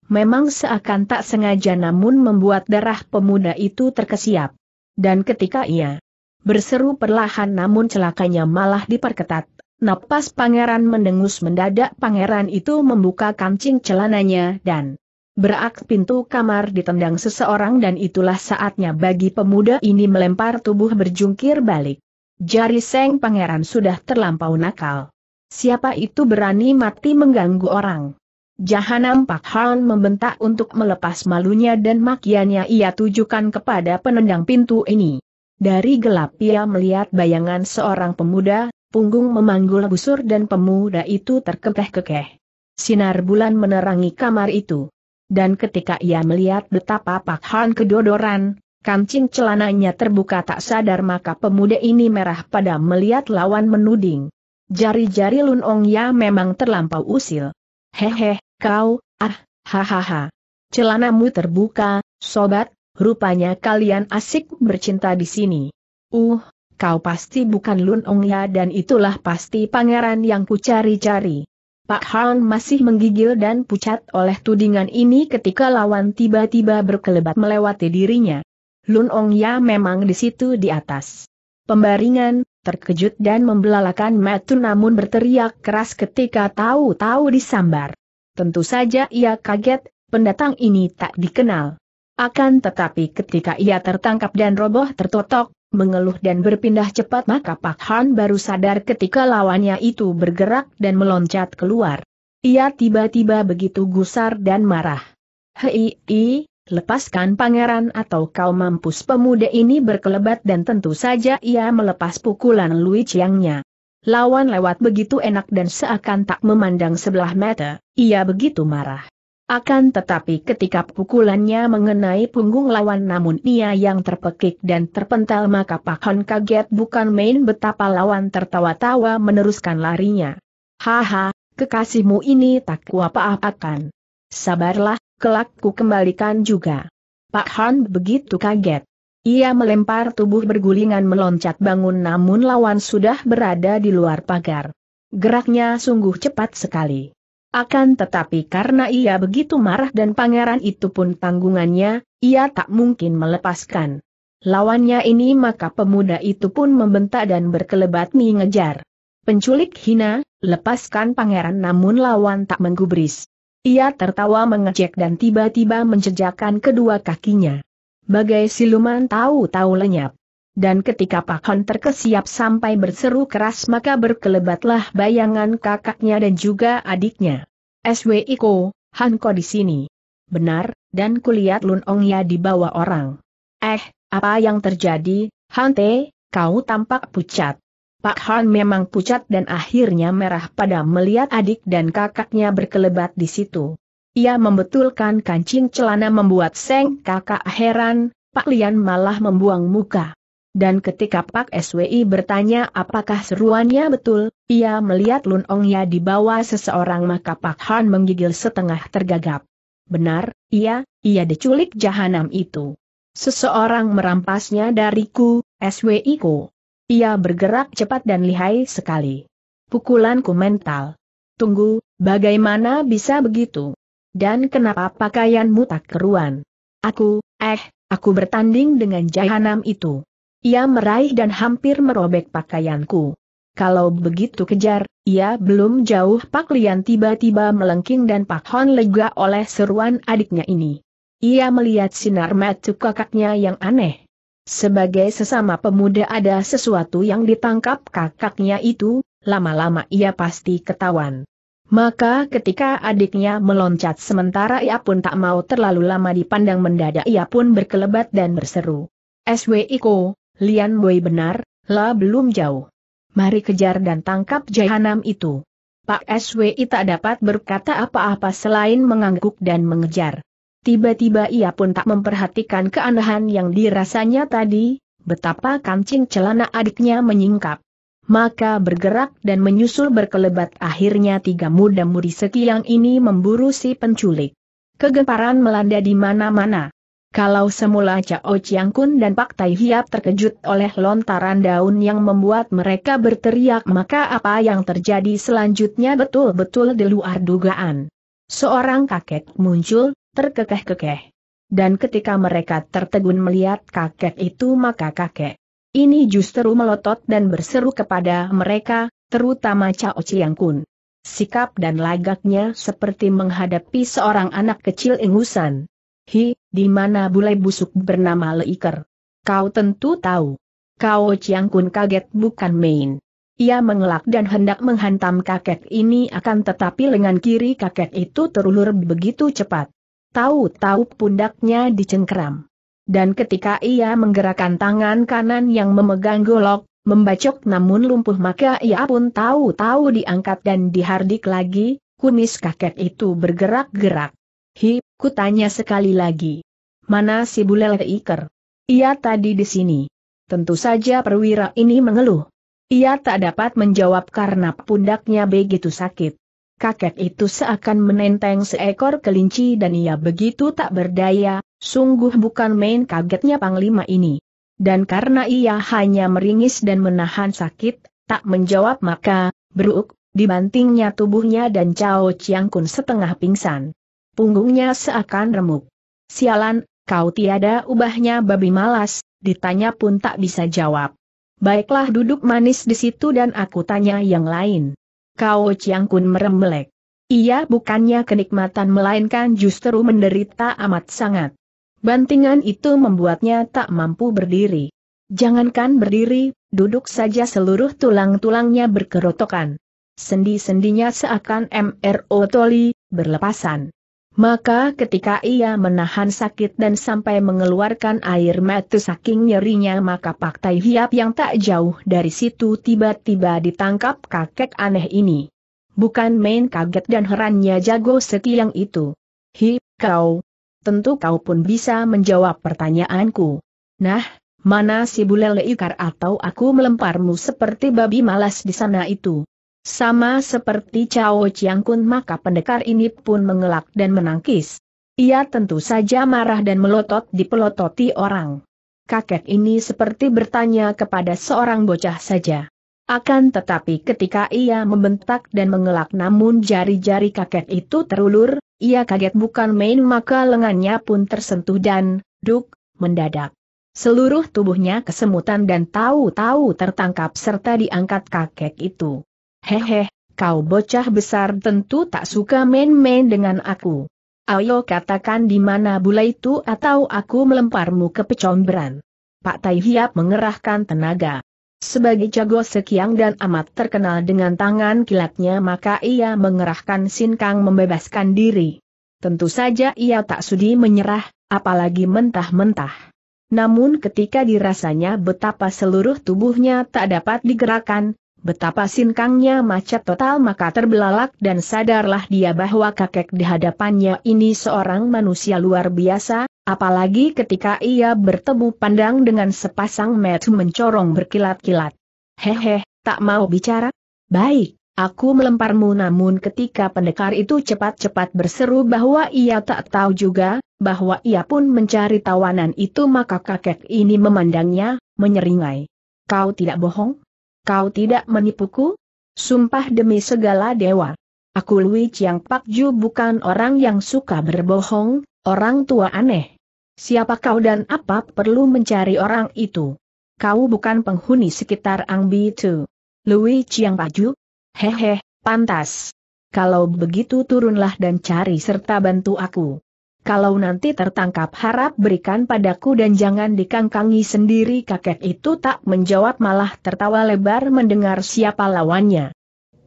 memang seakan tak sengaja namun membuat darah pemuda itu terkesiap. Dan ketika ia berseru perlahan namun celakanya malah diperketat, napas pangeran mendengus mendadak pangeran itu membuka kancing celananya dan berak pintu kamar ditendang seseorang dan itulah saatnya bagi pemuda ini melempar tubuh berjungkir balik. Jari seng pangeran sudah terlampau nakal. Siapa itu berani mati mengganggu orang? Jahanam Pak Han membentak untuk melepas malunya dan makiannya ia tujukan kepada penendang pintu ini. Dari gelap ia melihat bayangan seorang pemuda, punggung memanggul busur dan pemuda itu terkekeh-kekeh. Sinar bulan menerangi kamar itu. Dan ketika ia melihat betapa Pak Han kedodoran, kancing celananya terbuka tak sadar maka pemuda ini merah pada melihat lawan menuding. Jari-jari Lunong ya memang terlampau usil. Hehe, Kau, ah, hahaha. Celanamu terbuka, sobat, rupanya kalian asik bercinta di sini. Uh, kau pasti bukan Lun Ong ya dan itulah pasti pangeran yang ku cari-cari. Pak Han masih menggigil dan pucat oleh tudingan ini ketika lawan tiba-tiba berkelebat melewati dirinya. Lun Ong ya memang di situ di atas. Pembaringan, terkejut dan membelalakan metu namun berteriak keras ketika tahu-tahu disambar. Tentu saja ia kaget, pendatang ini tak dikenal. Akan tetapi ketika ia tertangkap dan roboh tertotok, mengeluh dan berpindah cepat maka Pak Han baru sadar ketika lawannya itu bergerak dan meloncat keluar. Ia tiba-tiba begitu gusar dan marah. Hei, i, lepaskan pangeran atau kau mampus pemuda ini berkelebat dan tentu saja ia melepas pukulan Lui Chiangnya lawan lewat begitu enak dan seakan tak memandang sebelah mata, ia begitu marah. Akan tetapi ketika pukulannya mengenai punggung lawan namun ia yang terpekik dan terpental maka Pak Hon kaget bukan main betapa lawan tertawa-tawa meneruskan larinya. Haha, kekasihmu ini tak kuapa-apakan. Sabarlah, kelak ku kembalikan juga. Pak Han begitu kaget. Ia melempar tubuh bergulingan meloncat bangun namun lawan sudah berada di luar pagar. Geraknya sungguh cepat sekali. Akan tetapi karena ia begitu marah dan pangeran itu pun tanggungannya, ia tak mungkin melepaskan. Lawannya ini maka pemuda itu pun membentak dan berkelebat mengejar. Penculik hina, lepaskan pangeran namun lawan tak menggubris. Ia tertawa mengejek dan tiba-tiba menjejakkan kedua kakinya bagai siluman tahu-tahu lenyap. Dan ketika Pak Hon terkesiap sampai berseru keras maka berkelebatlah bayangan kakaknya dan juga adiknya. SW Iko, Hanko di sini. Benar, dan kulihat Lun Ong Ya dibawa orang. Eh, apa yang terjadi, Hante, kau tampak pucat. Pak Han memang pucat dan akhirnya merah pada melihat adik dan kakaknya berkelebat di situ. Ia membetulkan kancing celana membuat Seng kakak heran, Pak Lian malah membuang muka. Dan ketika Pak SWI bertanya apakah seruannya betul, ia melihat Lun Ong Ya dibawa seseorang maka Pak Han menggigil setengah tergagap. Benar, iya, ia diculik jahanam itu. Seseorang merampasnya dariku, SWI ku. Ia bergerak cepat dan lihai sekali. Pukulanku mental. Tunggu, bagaimana bisa begitu? Dan kenapa pakaianmu tak keruan? Aku, eh, aku bertanding dengan jahanam itu. Ia meraih dan hampir merobek pakaianku. Kalau begitu kejar, ia belum jauh Pak Lian tiba-tiba melengking dan Pak Hon lega oleh seruan adiknya ini. Ia melihat sinar mata kakaknya yang aneh. Sebagai sesama pemuda ada sesuatu yang ditangkap kakaknya itu, lama-lama ia pasti ketahuan. Maka ketika adiknya meloncat sementara ia pun tak mau terlalu lama dipandang mendadak ia pun berkelebat dan berseru. SW Iko, Lian boy benar, lah belum jauh. Mari kejar dan tangkap jahanam itu. Pak SWI tak dapat berkata apa-apa selain mengangguk dan mengejar. Tiba-tiba ia pun tak memperhatikan keanehan yang dirasanya tadi, betapa kancing celana adiknya menyingkap maka bergerak dan menyusul berkelebat akhirnya tiga muda muri sekiang ini memburu si penculik. Kegemparan melanda di mana-mana. Kalau semula Cao Chiang Kun dan Pak Tai Hiap terkejut oleh lontaran daun yang membuat mereka berteriak maka apa yang terjadi selanjutnya betul-betul di luar dugaan. Seorang kakek muncul, terkekeh-kekeh. Dan ketika mereka tertegun melihat kakek itu maka kakek ini justru melotot dan berseru kepada mereka, terutama Cao Chiang Kun. Sikap dan lagaknya seperti menghadapi seorang anak kecil ingusan. Hi, di mana bule busuk bernama Leiker? Kau tentu tahu. Kao Chiang Kun kaget bukan main. Ia mengelak dan hendak menghantam kakek ini akan tetapi lengan kiri kakek itu terulur begitu cepat. Tahu-tahu pundaknya dicengkeram. Dan ketika ia menggerakkan tangan kanan yang memegang golok, membacok namun lumpuh maka ia pun tahu-tahu diangkat dan dihardik lagi, kumis kakek itu bergerak-gerak. Hi, kutanya sekali lagi. Mana si Bulel Iker? Ia tadi di sini. Tentu saja perwira ini mengeluh. Ia tak dapat menjawab karena pundaknya begitu sakit kakek itu seakan menenteng seekor kelinci dan ia begitu tak berdaya, sungguh bukan main kagetnya Panglima ini. Dan karena ia hanya meringis dan menahan sakit, tak menjawab maka, beruk, dibantingnya tubuhnya dan Cao Chiang Kun setengah pingsan. Punggungnya seakan remuk. Sialan, kau tiada ubahnya babi malas, ditanya pun tak bisa jawab. Baiklah duduk manis di situ dan aku tanya yang lain. Kao Chiang Kun merembelek. Ia bukannya kenikmatan melainkan justru menderita amat sangat. Bantingan itu membuatnya tak mampu berdiri. Jangankan berdiri, duduk saja seluruh tulang-tulangnya berkerotokan. Sendi-sendinya seakan MRO toli, berlepasan. Maka ketika ia menahan sakit dan sampai mengeluarkan air mata saking nyerinya maka Tai Hiap yang tak jauh dari situ tiba-tiba ditangkap kakek aneh ini. Bukan main kaget dan herannya jago seti yang itu. Hi, kau. Tentu kau pun bisa menjawab pertanyaanku. Nah, mana si bule leikar atau aku melemparmu seperti babi malas di sana itu? Sama seperti Cao Chiang Kun maka pendekar ini pun mengelak dan menangkis. Ia tentu saja marah dan melotot di pelototi orang. Kakek ini seperti bertanya kepada seorang bocah saja. Akan tetapi ketika ia membentak dan mengelak namun jari-jari kakek itu terulur, ia kaget bukan main maka lengannya pun tersentuh dan, duk, mendadak. Seluruh tubuhnya kesemutan dan tahu-tahu tertangkap serta diangkat kakek itu. Hehe, kau bocah besar tentu tak suka main-main dengan aku. Ayo katakan di mana bula itu atau aku melemparmu ke pecomberan. Pak Tai Hiap mengerahkan tenaga. Sebagai jago sekiang dan amat terkenal dengan tangan kilatnya maka ia mengerahkan sinkang membebaskan diri. Tentu saja ia tak sudi menyerah, apalagi mentah-mentah. Namun ketika dirasanya betapa seluruh tubuhnya tak dapat digerakkan, betapa sinkangnya macet total maka terbelalak dan sadarlah dia bahwa kakek di hadapannya ini seorang manusia luar biasa, apalagi ketika ia bertemu pandang dengan sepasang mata mencorong berkilat-kilat. Hehe, tak mau bicara? Baik, aku melemparmu namun ketika pendekar itu cepat-cepat berseru bahwa ia tak tahu juga, bahwa ia pun mencari tawanan itu maka kakek ini memandangnya, menyeringai. Kau tidak bohong? Kau tidak menipuku? Sumpah demi segala dewa. Aku Lui Chiang Pak Ju bukan orang yang suka berbohong, orang tua aneh. Siapa kau dan apa perlu mencari orang itu? Kau bukan penghuni sekitar Angbi Tu. Lui Chiang Pak Ju? Hehe, pantas. Kalau begitu turunlah dan cari serta bantu aku. Kalau nanti tertangkap harap berikan padaku dan jangan dikangkangi sendiri kakek itu tak menjawab malah tertawa lebar mendengar siapa lawannya.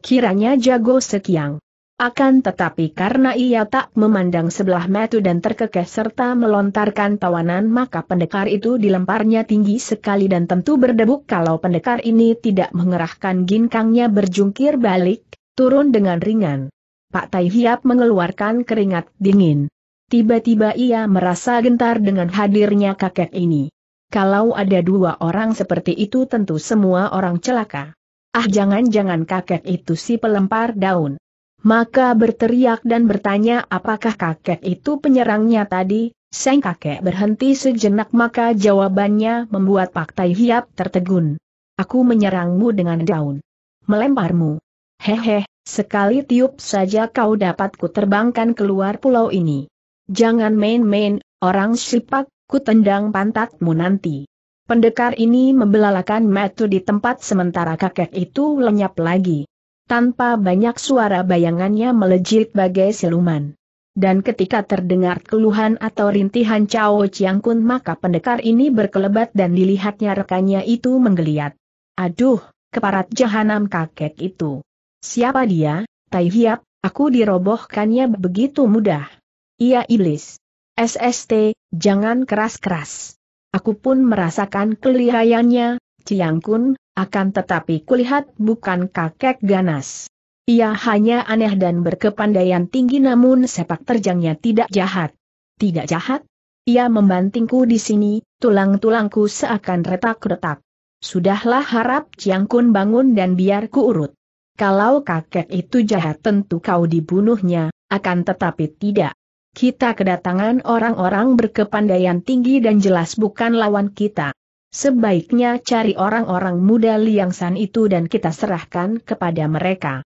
Kiranya jago sekiang. Akan tetapi karena ia tak memandang sebelah mata dan terkekeh serta melontarkan tawanan maka pendekar itu dilemparnya tinggi sekali dan tentu berdebuk kalau pendekar ini tidak mengerahkan ginkangnya berjungkir balik, turun dengan ringan. Pak Tai Hiap mengeluarkan keringat dingin. Tiba-tiba ia merasa gentar dengan hadirnya kakek ini. Kalau ada dua orang seperti itu tentu semua orang celaka. Ah jangan-jangan kakek itu si pelempar daun. Maka berteriak dan bertanya apakah kakek itu penyerangnya tadi, Sang kakek berhenti sejenak maka jawabannya membuat Pak Tai Hiap tertegun. Aku menyerangmu dengan daun. Melemparmu. Hehe, sekali tiup saja kau dapat terbangkan keluar pulau ini. Jangan main-main, orang sipak, ku tendang pantatmu nanti. Pendekar ini membelalakan metu di tempat sementara kakek itu lenyap lagi. Tanpa banyak suara bayangannya melejit bagai siluman. Dan ketika terdengar keluhan atau rintihan Cao Chiang Kun maka pendekar ini berkelebat dan dilihatnya rekannya itu menggeliat. Aduh, keparat jahanam kakek itu. Siapa dia, Tai Hiap, aku dirobohkannya begitu mudah. Ia iblis. SST, jangan keras-keras. Aku pun merasakan kelihayannya, Ciang Kun, akan tetapi kulihat bukan kakek ganas. Ia hanya aneh dan berkepandaian tinggi namun sepak terjangnya tidak jahat. Tidak jahat? Ia membantingku di sini, tulang-tulangku seakan retak-retak. Sudahlah harap Ciang Kun bangun dan biar ku urut. Kalau kakek itu jahat tentu kau dibunuhnya, akan tetapi tidak. Kita kedatangan orang-orang berkepandaian tinggi dan jelas bukan lawan kita. Sebaiknya cari orang-orang muda Liang San itu dan kita serahkan kepada mereka.